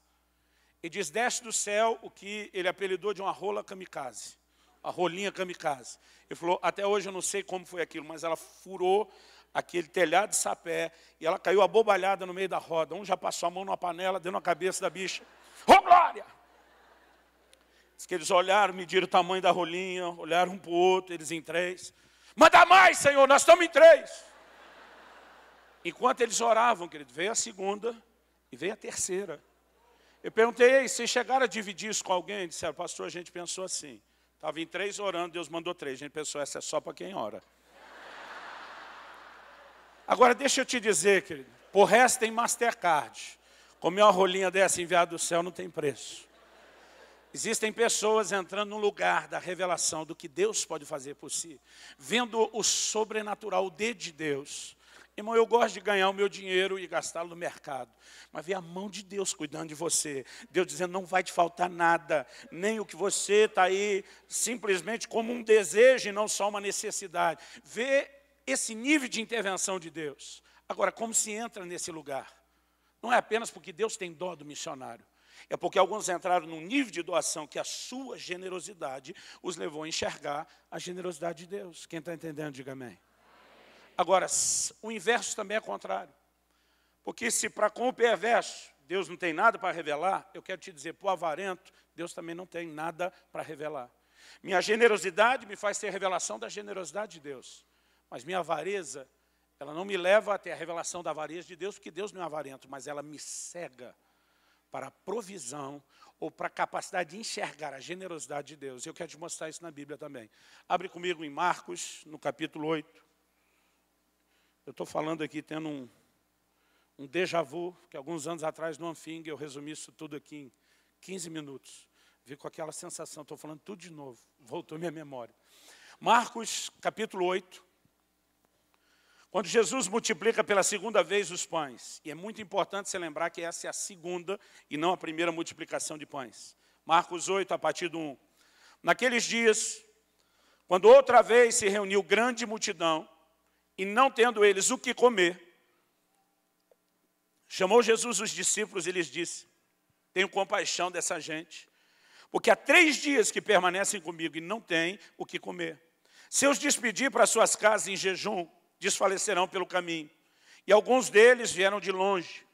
E diz, desce do céu o que ele apelidou de uma rola kamikaze, a rolinha kamikaze. Ele falou, até hoje eu não sei como foi aquilo, mas ela furou aquele telhado de sapé, e ela caiu abobalhada no meio da roda. Um já passou a mão numa panela, deu na cabeça da bicha. Ô oh, glória! Diz que eles olharam, mediram o tamanho da rolinha, olharam um para o outro, eles em três. Manda mais, Senhor, nós estamos em três. Enquanto eles oravam, querido, veio a segunda e veio a terceira. Eu perguntei, ei, vocês chegaram a dividir isso com alguém? Disseram, pastor, a gente pensou assim. Estava em três orando, Deus mandou três. A gente pensou, essa é só para quem ora. Agora deixa eu te dizer, querido, por resto tem Mastercard. Comer uma rolinha dessa enviada do céu não tem preço. Existem pessoas entrando no lugar da revelação do que Deus pode fazer por si, vendo o sobrenatural, o dedo de Deus. Irmão, eu gosto de ganhar o meu dinheiro e gastá-lo no mercado, mas ver a mão de Deus cuidando de você, Deus dizendo: não vai te faltar nada, nem o que você está aí, simplesmente como um desejo e não só uma necessidade. Vê esse nível de intervenção de Deus. Agora, como se entra nesse lugar? Não é apenas porque Deus tem dó do missionário, é porque alguns entraram num nível de doação que a sua generosidade os levou a enxergar a generosidade de Deus. Quem está entendendo, diga amém. Agora, o inverso também é contrário. Porque se para com o perverso Deus não tem nada para revelar, eu quero te dizer, para o avarento, Deus também não tem nada para revelar. Minha generosidade me faz ter revelação da generosidade de Deus. Mas minha avareza, ela não me leva até a revelação da avareza de Deus, porque Deus não é avarento, mas ela me cega para a provisão ou para a capacidade de enxergar a generosidade de Deus. Eu quero te mostrar isso na Bíblia também. Abre comigo em Marcos, no capítulo 8. Eu estou falando aqui tendo um, um déjà vu, que alguns anos atrás no Anfing eu resumi isso tudo aqui em 15 minutos. Vi com aquela sensação, estou falando tudo de novo, voltou minha memória. Marcos, capítulo 8, quando Jesus multiplica pela segunda vez os pães, e é muito importante você lembrar que essa é a segunda e não a primeira multiplicação de pães. Marcos 8, a partir do 1. Naqueles dias, quando outra vez se reuniu grande multidão, e não tendo eles o que comer, chamou Jesus os discípulos e lhes disse: Tenho compaixão dessa gente, porque há três dias que permanecem comigo e não têm o que comer. Se os despedir para suas casas em jejum, desfalecerão pelo caminho. E alguns deles vieram de longe,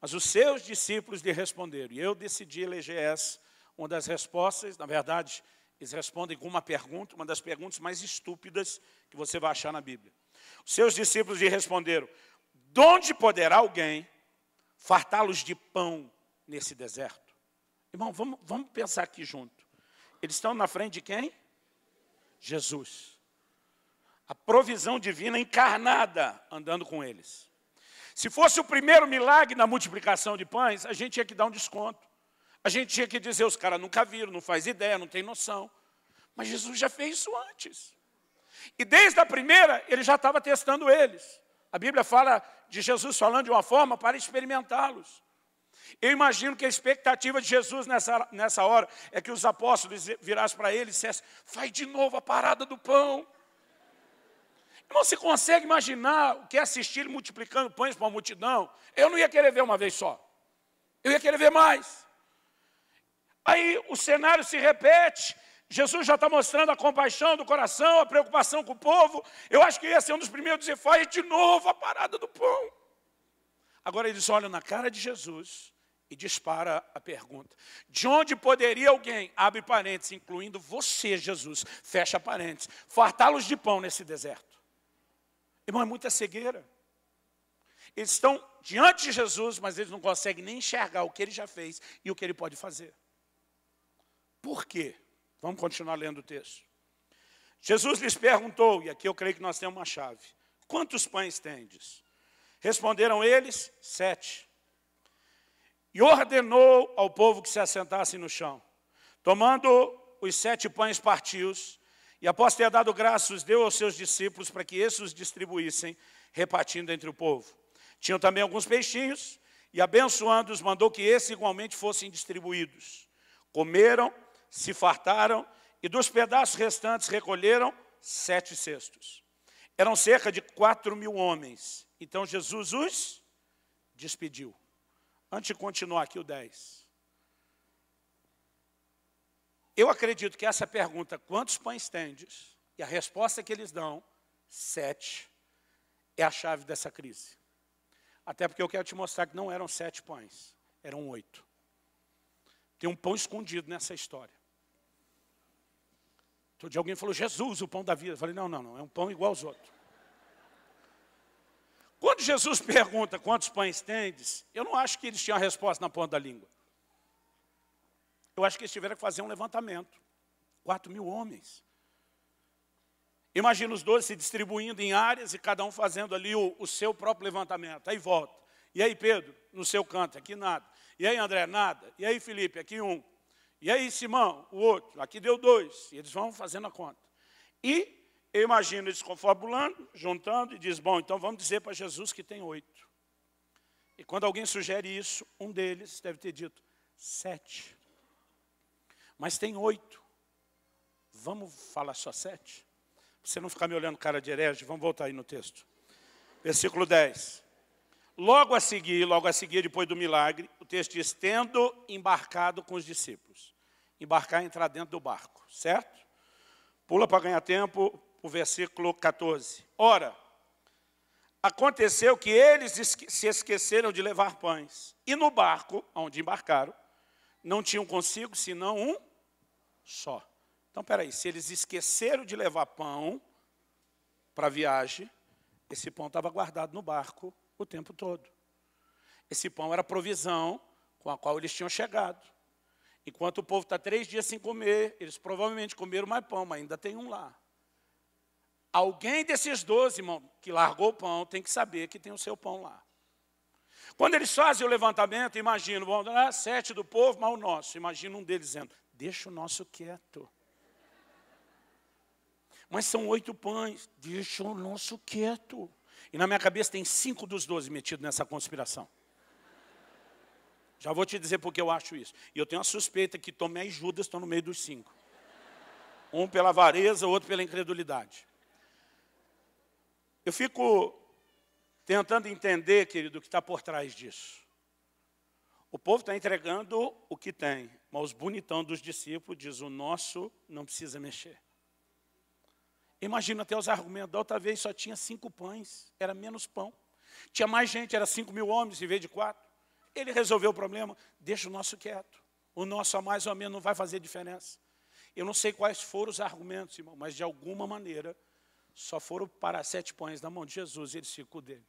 mas os seus discípulos lhe responderam. E eu decidi eleger essa, uma das respostas, na verdade, eles respondem com uma pergunta, uma das perguntas mais estúpidas que você vai achar na Bíblia. Os seus discípulos lhe responderam: De onde poderá alguém fartá-los de pão nesse deserto? Irmão, vamos, vamos pensar aqui junto. Eles estão na frente de quem? Jesus a provisão divina encarnada andando com eles. Se fosse o primeiro milagre na multiplicação de pães, a gente tinha que dar um desconto. A gente tinha que dizer, os caras nunca viram, não faz ideia, não tem noção. Mas Jesus já fez isso antes. E desde a primeira, ele já estava testando eles. A Bíblia fala de Jesus falando de uma forma para experimentá-los. Eu imagino que a expectativa de Jesus nessa, nessa hora é que os apóstolos virassem para ele e dissessem, faz de novo a parada do pão. Irmão, você consegue imaginar o que é assistir multiplicando pães para uma multidão? Eu não ia querer ver uma vez só. Eu ia querer ver mais. Aí o cenário se repete. Jesus já está mostrando a compaixão do coração, a preocupação com o povo. Eu acho que ia ser um dos primeiros a dizer: faz de novo a parada do pão. Agora eles olham na cara de Jesus e dispara a pergunta: de onde poderia alguém, abre parênteses, incluindo você, Jesus, fecha parênteses, fartá-los de pão nesse deserto? Irmão, é muita cegueira. Eles estão diante de Jesus, mas eles não conseguem nem enxergar o que ele já fez e o que ele pode fazer. Por quê? Vamos continuar lendo o texto. Jesus lhes perguntou, e aqui eu creio que nós temos uma chave: Quantos pães tendes? Responderam eles: Sete. E ordenou ao povo que se assentasse no chão. Tomando os sete pães, partiu-os e após ter dado graças, deu aos seus discípulos para que esses os distribuíssem, repartindo entre o povo. Tinham também alguns peixinhos, e abençoando-os, mandou que esses igualmente fossem distribuídos. Comeram, se fartaram, e dos pedaços restantes recolheram sete cestos. Eram cerca de quatro mil homens. Então Jesus os despediu. Antes de continuar aqui o 10. Eu acredito que essa pergunta, quantos pães tendes? E a resposta que eles dão, sete, é a chave dessa crise. Até porque eu quero te mostrar que não eram sete pães, eram oito. Tem um pão escondido nessa história. Todo dia alguém falou, Jesus, o pão da vida. Eu falei, não, não, não, é um pão igual aos outros. Quando Jesus pergunta quantos pães tendes, eu não acho que eles tinham a resposta na ponta da língua. Eu acho que eles tiveram que fazer um levantamento. quatro mil homens. Imagina os dois se distribuindo em áreas e cada um fazendo ali o, o seu próprio levantamento. Aí volta. E aí, Pedro, no seu canto, aqui nada. E aí, André, nada. E aí, Felipe, aqui um. E aí, Simão, o outro. Aqui deu dois. E eles vão fazendo a conta. E eu imagino eles confabulando, juntando, e diz, bom, então vamos dizer para Jesus que tem oito. E quando alguém sugere isso, um deles deve ter dito, sete. Mas tem oito. Vamos falar só sete? Pra você não ficar me olhando cara de herege, vamos voltar aí no texto. Versículo 10. Logo a seguir, logo a seguir, depois do milagre, o texto diz, tendo embarcado com os discípulos. Embarcar e é entrar dentro do barco, certo? Pula para ganhar tempo o versículo 14. Ora, aconteceu que eles se esqueceram de levar pães. E no barco, onde embarcaram, não tinham consigo senão um só. Então, peraí, se eles esqueceram de levar pão para a viagem, esse pão estava guardado no barco o tempo todo. Esse pão era provisão com a qual eles tinham chegado. Enquanto o povo está três dias sem comer, eles provavelmente comeram mais pão, mas ainda tem um lá. Alguém desses doze, irmão, que largou o pão, tem que saber que tem o seu pão lá. Quando eles fazem o levantamento, imagino, vão lá, ah, sete do povo, mas o nosso. Imagina um deles dizendo, Deixa o nosso quieto. Mas são oito pães. Deixa o nosso quieto. E na minha cabeça tem cinco dos doze metidos nessa conspiração. Já vou te dizer porque eu acho isso. E eu tenho a suspeita que Tomé e Judas estão no meio dos cinco. Um pela avareza, o outro pela incredulidade. Eu fico tentando entender, querido, o que está por trás disso. O povo está entregando o que tem, mas os bonitão dos discípulos diz: o nosso não precisa mexer. Imagina até os argumentos. Da outra vez só tinha cinco pães, era menos pão. Tinha mais gente, era cinco mil homens em vez de quatro. Ele resolveu o problema, deixa o nosso quieto. O nosso a mais ou a menos não vai fazer diferença. Eu não sei quais foram os argumentos, irmão, mas de alguma maneira só foram para sete pães na mão de Jesus e ele ficou dele.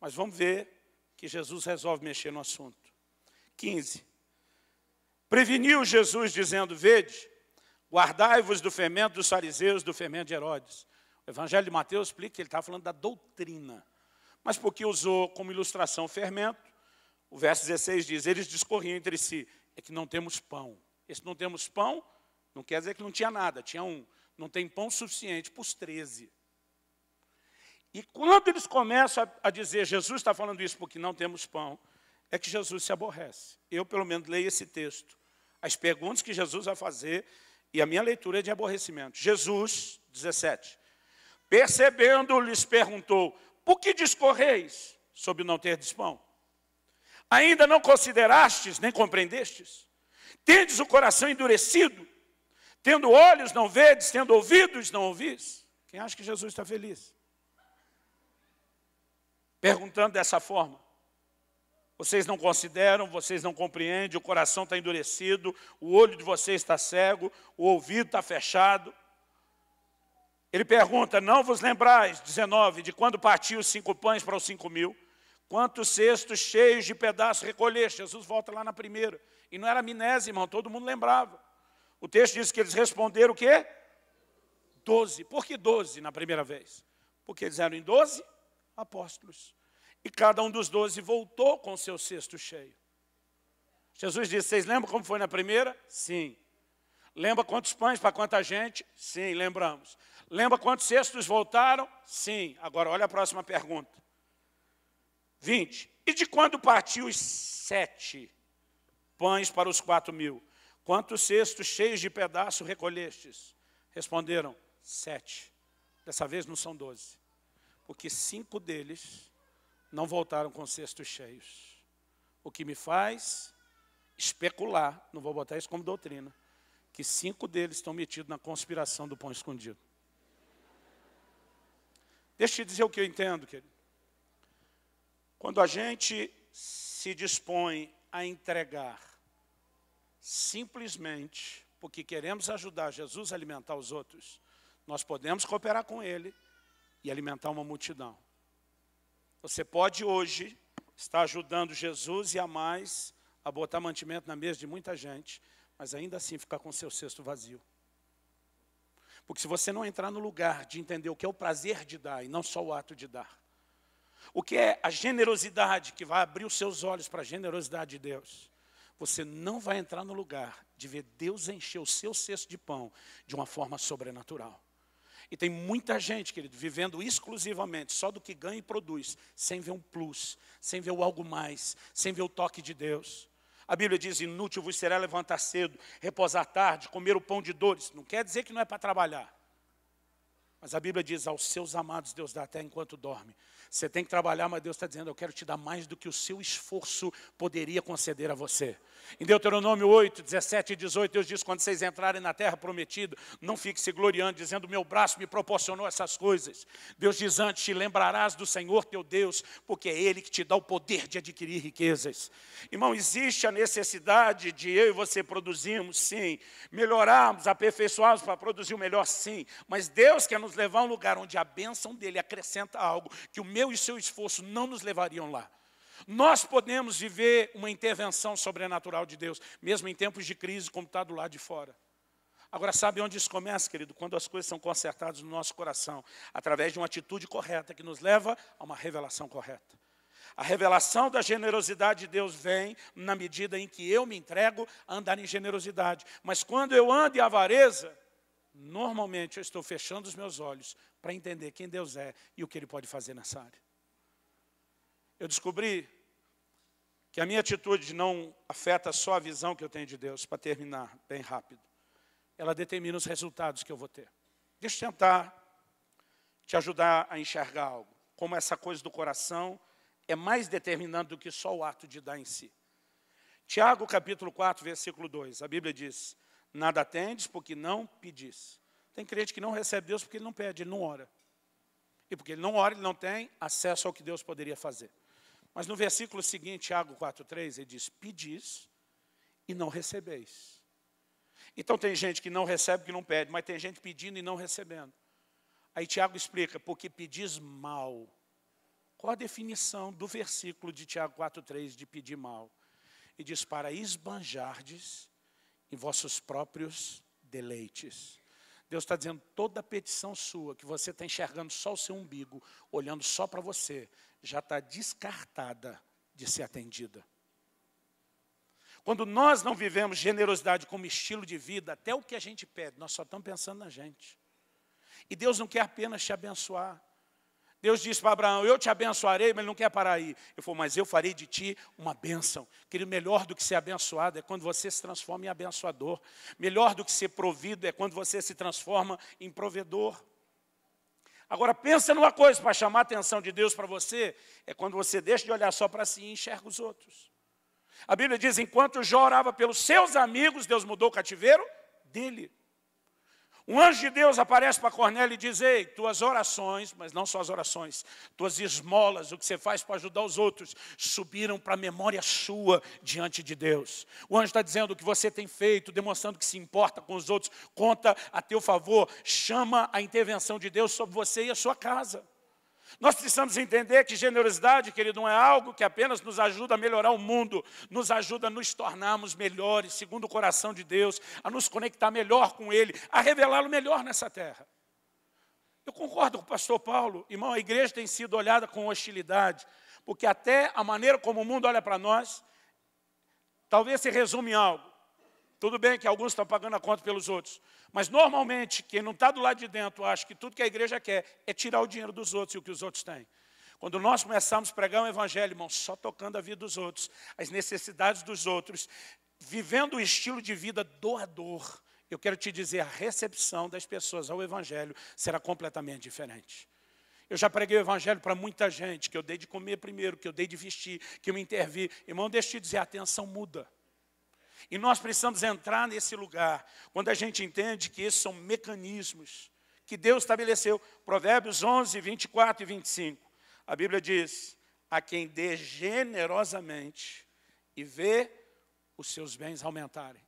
Mas vamos ver que Jesus resolve mexer no assunto. 15. Preveniu Jesus, dizendo: Vede, guardai-vos do fermento dos fariseus, do fermento de Herodes. O Evangelho de Mateus explica que ele está falando da doutrina. Mas porque usou como ilustração fermento, o verso 16 diz: Eles discorriam entre si, é que não temos pão. Esse não temos pão não quer dizer que não tinha nada, tinha um. Não tem pão suficiente para os 13. E quando eles começam a dizer, Jesus está falando isso porque não temos pão, é que Jesus se aborrece. Eu, pelo menos, leio esse texto. As perguntas que Jesus vai fazer, e a minha leitura é de aborrecimento. Jesus, 17. Percebendo, lhes perguntou: Por que discorreis sobre não ter pão? Ainda não considerastes, nem compreendestes? Tendes o coração endurecido? Tendo olhos, não vedes, tendo ouvidos, não ouvis? Quem acha que Jesus está feliz? Perguntando dessa forma. Vocês não consideram, vocês não compreendem, o coração está endurecido, o olho de vocês está cego, o ouvido está fechado. Ele pergunta, não vos lembrais, 19, de quando partiu os cinco pães para os cinco mil? Quantos cestos cheios de pedaços recolheste? Jesus volta lá na primeira. E não era amnésia, irmão, todo mundo lembrava. O texto diz que eles responderam o quê? Doze. Por que doze na primeira vez? Porque eles eram em doze apóstolos. E cada um dos doze voltou com seu cesto cheio. Jesus disse: Vocês lembram como foi na primeira? Sim. Lembra quantos pães para quanta gente? Sim, lembramos. Lembra quantos cestos voltaram? Sim. Agora, olha a próxima pergunta. 20. E de quando partiu os sete pães para os quatro mil? Quantos cestos cheios de pedaço recolhestes? Responderam, sete. Dessa vez não são doze. Porque cinco deles não voltaram com cestos cheios. O que me faz especular, não vou botar isso como doutrina, que cinco deles estão metidos na conspiração do pão escondido. Deixa eu te dizer o que eu entendo, querido. Quando a gente se dispõe a entregar simplesmente porque queremos ajudar Jesus a alimentar os outros, nós podemos cooperar com ele e alimentar uma multidão. Você pode hoje estar ajudando Jesus e a mais a botar mantimento na mesa de muita gente, mas ainda assim ficar com seu cesto vazio. Porque se você não entrar no lugar de entender o que é o prazer de dar e não só o ato de dar, o que é a generosidade que vai abrir os seus olhos para a generosidade de Deus, você não vai entrar no lugar de ver Deus encher o seu cesto de pão de uma forma sobrenatural. E tem muita gente, querido, vivendo exclusivamente só do que ganha e produz, sem ver um plus, sem ver o algo mais, sem ver o toque de Deus. A Bíblia diz: inútil vos será levantar cedo, repousar tarde, comer o pão de dores. Não quer dizer que não é para trabalhar. Mas a Bíblia diz: aos seus amados Deus dá até enquanto dorme. Você tem que trabalhar, mas Deus está dizendo: eu quero te dar mais do que o seu esforço poderia conceder a você. Em Deuteronômio 8, 17 e 18, Deus diz: quando vocês entrarem na terra prometida, não fique se gloriando, dizendo: meu braço me proporcionou essas coisas. Deus diz antes: te lembrarás do Senhor teu Deus, porque é Ele que te dá o poder de adquirir riquezas. Irmão, existe a necessidade de eu e você produzirmos, sim, melhorarmos, aperfeiçoarmos para produzir o melhor, sim, mas Deus quer nos nos levar a um lugar onde a bênção dele acrescenta algo que o meu e seu esforço não nos levariam lá. Nós podemos viver uma intervenção sobrenatural de Deus, mesmo em tempos de crise, como está do lado de fora. Agora, sabe onde isso começa, querido? Quando as coisas são consertadas no nosso coração, através de uma atitude correta que nos leva a uma revelação correta. A revelação da generosidade de Deus vem na medida em que eu me entrego a andar em generosidade. Mas quando eu ando em avareza, Normalmente eu estou fechando os meus olhos para entender quem Deus é e o que Ele pode fazer nessa área. Eu descobri que a minha atitude não afeta só a visão que eu tenho de Deus, para terminar bem rápido. Ela determina os resultados que eu vou ter. Deixa eu tentar te ajudar a enxergar algo. Como essa coisa do coração é mais determinante do que só o ato de dar em si. Tiago capítulo 4, versículo 2, a Bíblia diz, Nada tendes porque não pedis. Tem crente que não recebe Deus porque ele não pede, ele não ora. E porque ele não ora, ele não tem acesso ao que Deus poderia fazer. Mas no versículo seguinte, Tiago 4,3, ele diz: Pedis e não recebeis. Então tem gente que não recebe, que não pede, mas tem gente pedindo e não recebendo. Aí Tiago explica, porque pedis mal. Qual a definição do versículo de Tiago 4,3 de pedir mal? E diz: Para esbanjardes e vossos próprios deleites. Deus está dizendo: toda petição sua, que você está enxergando só o seu umbigo, olhando só para você, já está descartada de ser atendida. Quando nós não vivemos generosidade como estilo de vida, até o que a gente pede, nós só estamos pensando na gente. E Deus não quer apenas te abençoar, Deus disse para Abraão: Eu te abençoarei, mas ele não quer parar aí. Eu falou, mas eu farei de ti uma bênção. Querido, melhor do que ser abençoado é quando você se transforma em abençoador. Melhor do que ser provido é quando você se transforma em provedor. Agora pensa numa coisa para chamar a atenção de Deus para você, é quando você deixa de olhar só para si e enxerga os outros. A Bíblia diz: enquanto Jó orava pelos seus amigos, Deus mudou o cativeiro dele. Um anjo de Deus aparece para Cornélio e diz: Ei, tuas orações, mas não só as orações, tuas esmolas, o que você faz para ajudar os outros, subiram para a memória sua diante de Deus. O anjo está dizendo o que você tem feito, demonstrando que se importa com os outros, conta a teu favor, chama a intervenção de Deus sobre você e a sua casa. Nós precisamos entender que generosidade, querido, não é algo que apenas nos ajuda a melhorar o mundo, nos ajuda a nos tornarmos melhores, segundo o coração de Deus, a nos conectar melhor com Ele, a revelá-lo melhor nessa terra. Eu concordo com o pastor Paulo, irmão, a igreja tem sido olhada com hostilidade, porque até a maneira como o mundo olha para nós, talvez se resume em algo. Tudo bem que alguns estão pagando a conta pelos outros, mas normalmente, quem não está do lado de dentro acha que tudo que a igreja quer é tirar o dinheiro dos outros e o que os outros têm. Quando nós começamos a pregar o um evangelho, irmão, só tocando a vida dos outros, as necessidades dos outros, vivendo o estilo de vida doador, eu quero te dizer, a recepção das pessoas ao evangelho será completamente diferente. Eu já preguei o evangelho para muita gente, que eu dei de comer primeiro, que eu dei de vestir, que eu me intervi. Irmão, deixa eu te dizer, a atenção muda. E nós precisamos entrar nesse lugar, quando a gente entende que esses são mecanismos que Deus estabeleceu. Provérbios 11, 24 e 25. A Bíblia diz: A quem dê generosamente e vê os seus bens aumentarem.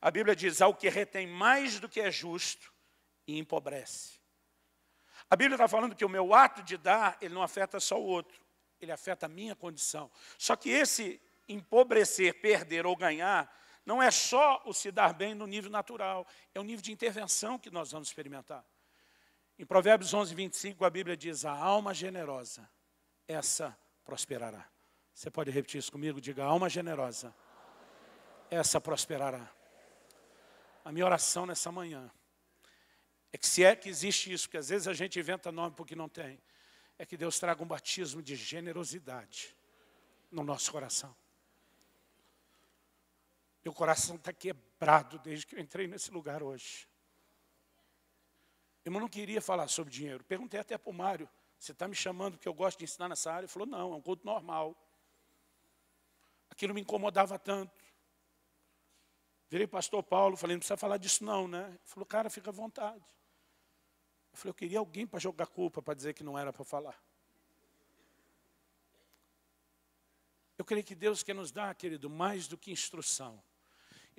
A Bíblia diz: Ao que retém mais do que é justo e empobrece. A Bíblia está falando que o meu ato de dar, ele não afeta só o outro, ele afeta a minha condição. Só que esse empobrecer, perder ou ganhar, não é só o se dar bem no nível natural, é o nível de intervenção que nós vamos experimentar. Em Provérbios 11, 25, a Bíblia diz: A alma generosa, essa prosperará. Você pode repetir isso comigo? Diga: a alma generosa, essa prosperará. A minha oração nessa manhã é que, se é que existe isso, porque às vezes a gente inventa nome porque não tem, é que Deus traga um batismo de generosidade no nosso coração. Meu coração está quebrado desde que eu entrei nesse lugar hoje. Eu não queria falar sobre dinheiro. Perguntei até para o Mário, você está me chamando porque eu gosto de ensinar nessa área? Ele falou, não, é um culto normal. Aquilo me incomodava tanto. Virei pastor Paulo, falei, não precisa falar disso não, né? Ele falou, cara, fica à vontade. Eu falei, eu queria alguém para jogar culpa, para dizer que não era para falar. Eu creio que Deus quer nos dar, querido, mais do que instrução.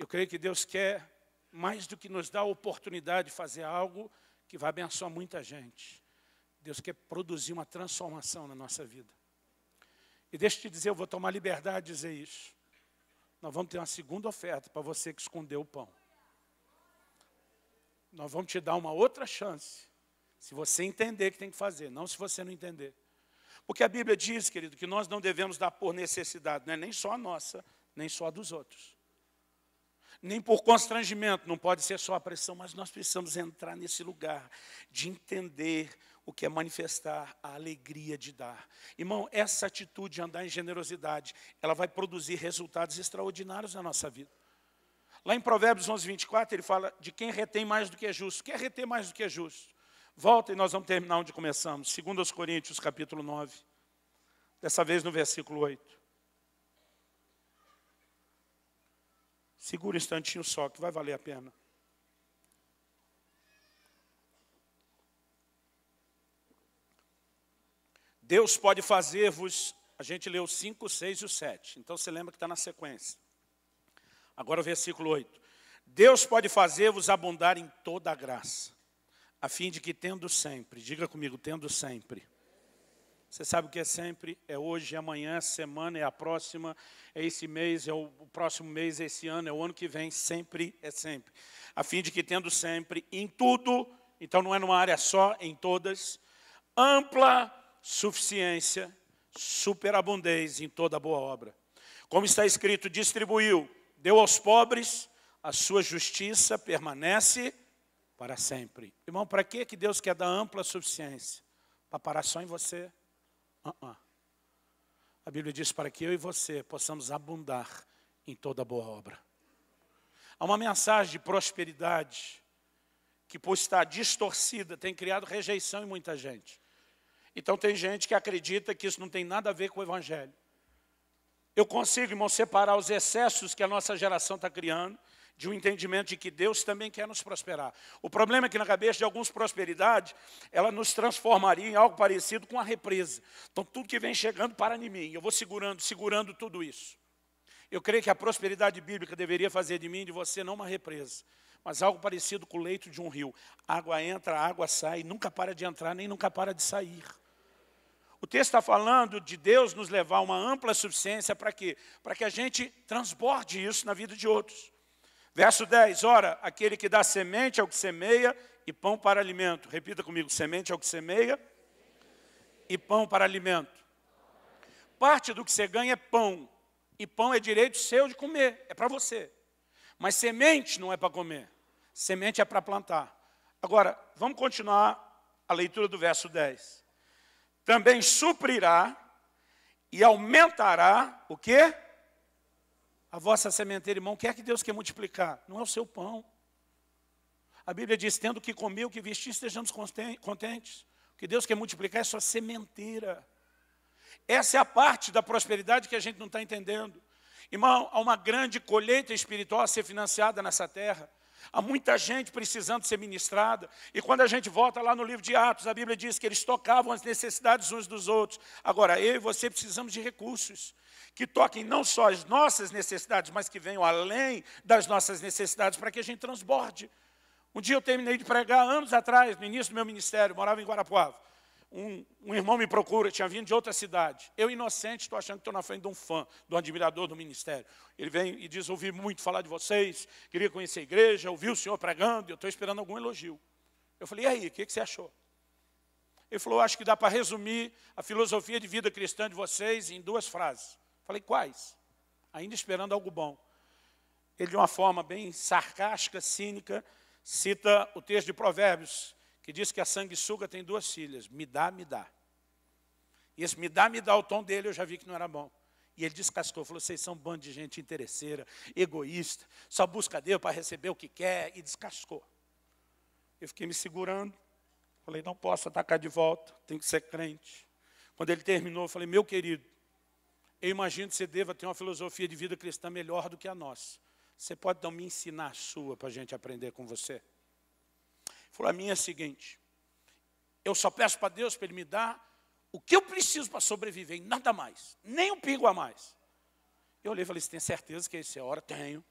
Eu creio que Deus quer, mais do que nos dar a oportunidade de fazer algo que vai abençoar muita gente. Deus quer produzir uma transformação na nossa vida. E deixa eu te dizer, eu vou tomar liberdade de dizer isso. Nós vamos ter uma segunda oferta para você que escondeu o pão. Nós vamos te dar uma outra chance, se você entender que tem que fazer, não se você não entender. Porque a Bíblia diz, querido, que nós não devemos dar por necessidade, não é nem só a nossa, nem só a dos outros nem por constrangimento, não pode ser só a pressão, mas nós precisamos entrar nesse lugar de entender o que é manifestar a alegria de dar. Irmão, essa atitude de andar em generosidade, ela vai produzir resultados extraordinários na nossa vida. Lá em Provérbios 11, 24, ele fala de quem retém mais do que é justo. Quer retém mais do que é justo? Volta e nós vamos terminar onde começamos. 2 Coríntios, capítulo 9. Dessa vez no versículo 8. Segura um instantinho só, que vai valer a pena. Deus pode fazer-vos. A gente leu 5, 6 e o 7. Então você lembra que está na sequência. Agora o versículo 8. Deus pode fazer-vos abundar em toda a graça, a fim de que tendo sempre, diga comigo, tendo sempre, você sabe o que é sempre? É hoje, é amanhã, é semana, é a próxima, é esse mês, é o próximo mês, é esse ano, é o ano que vem, sempre é sempre. A fim de que tendo sempre em tudo, então não é numa área só, é em todas, ampla suficiência, superabundez em toda boa obra. Como está escrito, distribuiu, deu aos pobres, a sua justiça permanece para sempre. Irmão, para que Deus quer dar ampla suficiência? Para parar só em você? Uh -uh. A Bíblia diz para que eu e você possamos abundar em toda boa obra. Há uma mensagem de prosperidade que, por estar distorcida, tem criado rejeição em muita gente. Então, tem gente que acredita que isso não tem nada a ver com o Evangelho. Eu consigo, irmão, separar os excessos que a nossa geração está criando de um entendimento de que Deus também quer nos prosperar. O problema é que na cabeça de alguns prosperidade, ela nos transformaria em algo parecido com a represa. Então tudo que vem chegando para em mim, eu vou segurando, segurando tudo isso. Eu creio que a prosperidade bíblica deveria fazer de mim e de você não uma represa, mas algo parecido com o leito de um rio. Água entra, água sai, nunca para de entrar, nem nunca para de sair. O texto está falando de Deus nos levar uma ampla suficiência para quê? Para que a gente transborde isso na vida de outros. Verso 10: Ora, aquele que dá semente ao que semeia e pão para alimento. Repita comigo: semente ao que semeia e pão para alimento. Parte do que você ganha é pão, e pão é direito seu de comer, é para você. Mas semente não é para comer, semente é para plantar. Agora, vamos continuar a leitura do verso 10. Também suprirá e aumentará o que? a vossa sementeira, irmão, o que Deus quer multiplicar, não é o seu pão. A Bíblia diz, tendo que comer, o que vestir, estejamos contentes. O que Deus quer multiplicar é sua sementeira. Essa é a parte da prosperidade que a gente não está entendendo. Irmão, há uma grande colheita espiritual a ser financiada nessa terra. Há muita gente precisando ser ministrada. E quando a gente volta lá no livro de Atos, a Bíblia diz que eles tocavam as necessidades uns dos outros. Agora, eu e você precisamos de recursos que toquem não só as nossas necessidades, mas que venham além das nossas necessidades, para que a gente transborde. Um dia eu terminei de pregar, anos atrás, no início do meu ministério, morava em Guarapuava. Um, um irmão me procura, tinha vindo de outra cidade. Eu, inocente, estou achando que estou na frente de um fã, de um admirador do ministério. Ele vem e diz: Ouvi muito falar de vocês, queria conhecer a igreja, ouvi o senhor pregando, e eu estou esperando algum elogio. Eu falei: E aí, o que, que você achou? Ele falou: Acho que dá para resumir a filosofia de vida cristã de vocês em duas frases. Falei, quais? Ainda esperando algo bom. Ele, de uma forma bem sarcástica, cínica, cita o texto de Provérbios, que diz que a sanguessuga tem duas filhas, me dá, me dá. E esse me dá, me dá, o tom dele eu já vi que não era bom. E ele descascou, falou, vocês são um bando de gente interesseira, egoísta, só busca Deus para receber o que quer, e descascou. Eu fiquei me segurando, falei, não posso atacar de volta, tenho que ser crente. Quando ele terminou, eu falei, meu querido, eu imagino que você deva ter uma filosofia de vida cristã melhor do que a nossa. Você pode então me ensinar a sua para a gente aprender com você? Ele falou, a minha é a seguinte, eu só peço para Deus para Ele me dar o que eu preciso para sobreviver, e nada mais, nem um pingo a mais. Eu olhei e falei, você tem certeza que essa é a é hora? Tenho.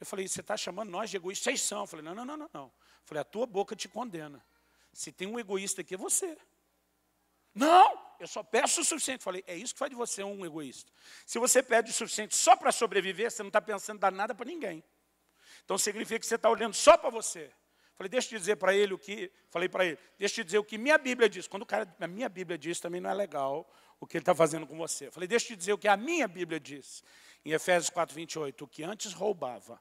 Eu falei, você está chamando nós de egoístas? Vocês são. Eu falei, não, não, não, não, não. Eu falei, a tua boca te condena. Se tem um egoísta aqui, é você. Não, eu só peço o suficiente. Falei, é isso que faz de você um egoísta. Se você pede o suficiente só para sobreviver, você não está pensando em dar nada para ninguém. Então significa que você está olhando só para você. Falei, deixa eu te dizer para ele o que. Falei para ele, deixa eu te dizer o que minha Bíblia diz. Quando o cara, a minha Bíblia diz, também não é legal o que ele está fazendo com você. Falei, deixa eu te dizer o que a minha Bíblia diz. Em Efésios 4, 28, o que antes roubava,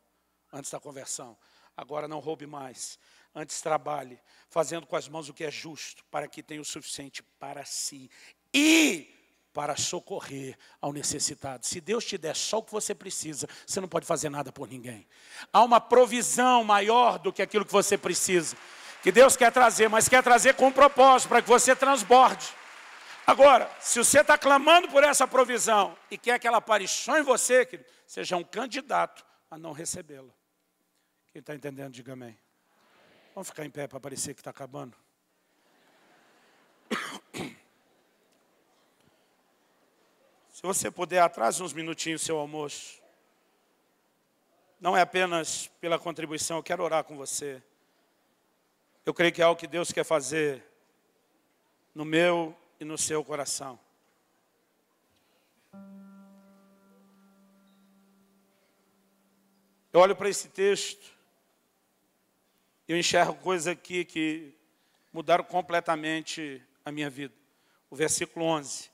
antes da conversão, agora não roube mais, antes trabalhe, fazendo com as mãos o que é justo, para que tenha o suficiente para si e para socorrer ao necessitado. Se Deus te der só o que você precisa, você não pode fazer nada por ninguém. Há uma provisão maior do que aquilo que você precisa, que Deus quer trazer, mas quer trazer com um propósito, para que você transborde. Agora, se você está clamando por essa provisão e quer que ela apareça em você, querido, seja um candidato a não recebê-la. Quem está entendendo, diga amém. Vamos ficar em pé para parecer que está acabando. Se você puder, atrás uns minutinhos seu almoço. Não é apenas pela contribuição, eu quero orar com você. Eu creio que é algo que Deus quer fazer no meu e no seu coração. Eu olho para esse texto eu enxergo coisas aqui que mudaram completamente a minha vida. O versículo 11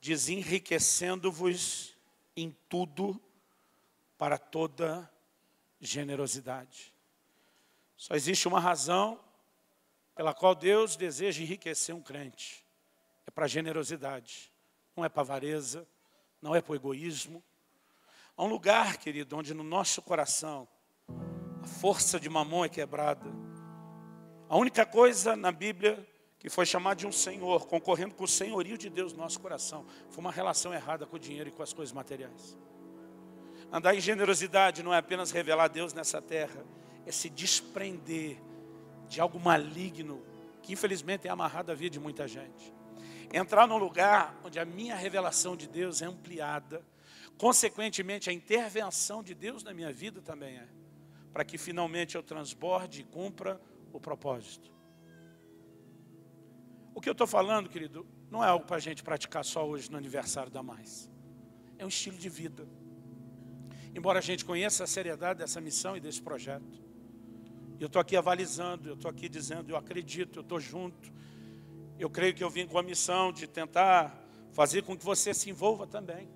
diz: Enriquecendo-vos em tudo para toda generosidade. Só existe uma razão pela qual Deus deseja enriquecer um crente: é para generosidade, não é para avareza, não é para egoísmo. Há um lugar, querido, onde no nosso coração força de mamão é quebrada. A única coisa na Bíblia que foi chamada de um senhor, concorrendo com o senhorio de Deus no nosso coração, foi uma relação errada com o dinheiro e com as coisas materiais. Andar em generosidade não é apenas revelar Deus nessa terra, é se desprender de algo maligno que infelizmente é amarrado a vida de muita gente. Entrar num lugar onde a minha revelação de Deus é ampliada, consequentemente a intervenção de Deus na minha vida também é para que finalmente eu transborde e cumpra o propósito. O que eu estou falando, querido, não é algo para a gente praticar só hoje no aniversário da Mais. É um estilo de vida. Embora a gente conheça a seriedade dessa missão e desse projeto, eu estou aqui avalizando, eu estou aqui dizendo, eu acredito, eu estou junto. Eu creio que eu vim com a missão de tentar fazer com que você se envolva também.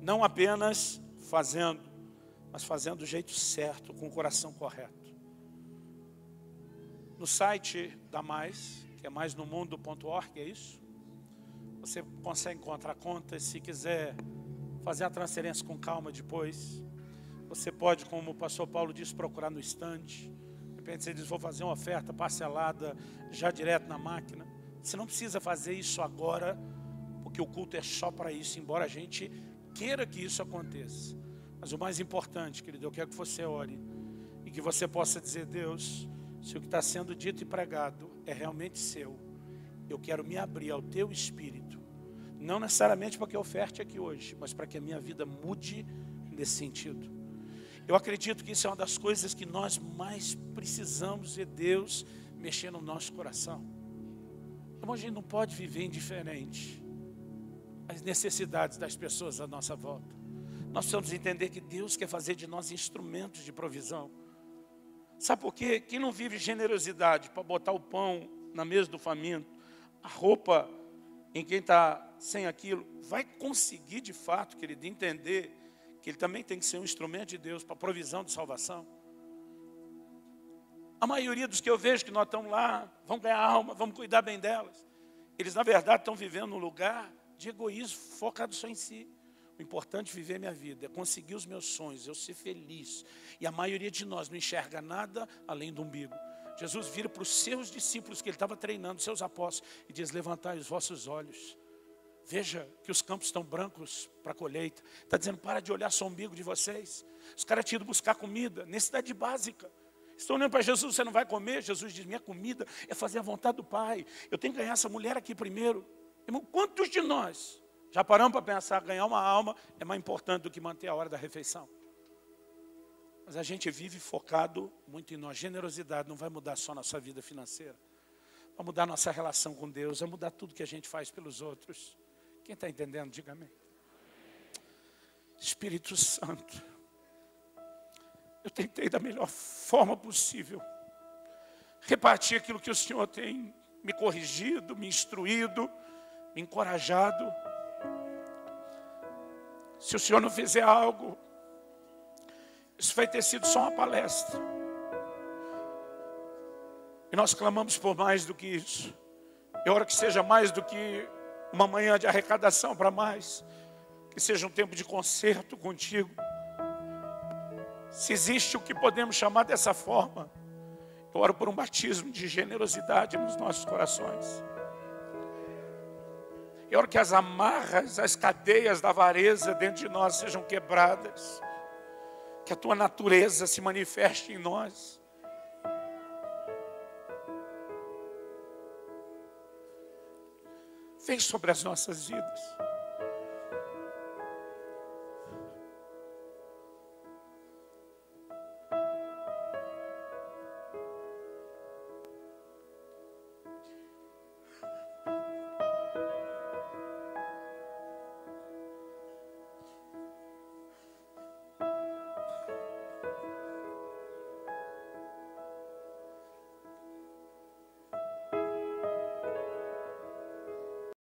Não apenas fazendo, mas fazendo do jeito certo, com o coração correto. No site da Mais, que é maisnomundo.org, é isso? Você consegue encontrar contas, se quiser fazer a transferência com calma depois. Você pode, como o pastor Paulo disse, procurar no estante. De repente você diz, vou fazer uma oferta parcelada já direto na máquina. Você não precisa fazer isso agora, porque o culto é só para isso, embora a gente queira que isso aconteça. Mas o mais importante, querido, eu quero que você ore e que você possa dizer: Deus, se o que está sendo dito e pregado é realmente seu, eu quero me abrir ao teu espírito, não necessariamente para que eu oferte aqui hoje, mas para que a minha vida mude nesse sentido. Eu acredito que isso é uma das coisas que nós mais precisamos ver Deus mexer no nosso coração. Então, a gente não pode viver indiferente às necessidades das pessoas à nossa volta. Nós precisamos entender que Deus quer fazer de nós instrumentos de provisão. Sabe por quê? Quem não vive generosidade para botar o pão na mesa do faminto, a roupa em quem está sem aquilo, vai conseguir de fato, querido, entender que ele também tem que ser um instrumento de Deus para a provisão de salvação. A maioria dos que eu vejo que nós estamos lá, vão ganhar alma, vamos cuidar bem delas. Eles, na verdade, estão vivendo num lugar de egoísmo focado só em si. O importante é viver minha vida, é conseguir os meus sonhos, eu ser feliz. E a maioria de nós não enxerga nada além do umbigo. Jesus vira para os seus discípulos que ele estava treinando, seus apóstolos, e diz: Levantai os vossos olhos. Veja que os campos estão brancos para a colheita. Está dizendo: para de olhar só o umbigo de vocês. Os caras tinham ido buscar comida, necessidade básica. Estão olhando para Jesus, você não vai comer? Jesus diz: minha comida é fazer a vontade do Pai. Eu tenho que ganhar essa mulher aqui primeiro. Irmão, quantos de nós já paramos para pensar, ganhar uma alma é mais importante do que manter a hora da refeição. Mas a gente vive focado muito em nós. Generosidade não vai mudar só nossa vida financeira. Vai mudar nossa relação com Deus, vai mudar tudo que a gente faz pelos outros. Quem está entendendo, diga amém. Espírito Santo, eu tentei da melhor forma possível repartir aquilo que o Senhor tem me corrigido, me instruído, me encorajado se o senhor não fizer algo, isso vai ter sido só uma palestra. E nós clamamos por mais do que isso. Eu oro que seja mais do que uma manhã de arrecadação para mais. Que seja um tempo de conserto contigo. Se existe o que podemos chamar dessa forma, eu oro por um batismo de generosidade nos nossos corações. É oro que as amarras, as cadeias da avareza dentro de nós sejam quebradas. Que a tua natureza se manifeste em nós. Vem sobre as nossas vidas.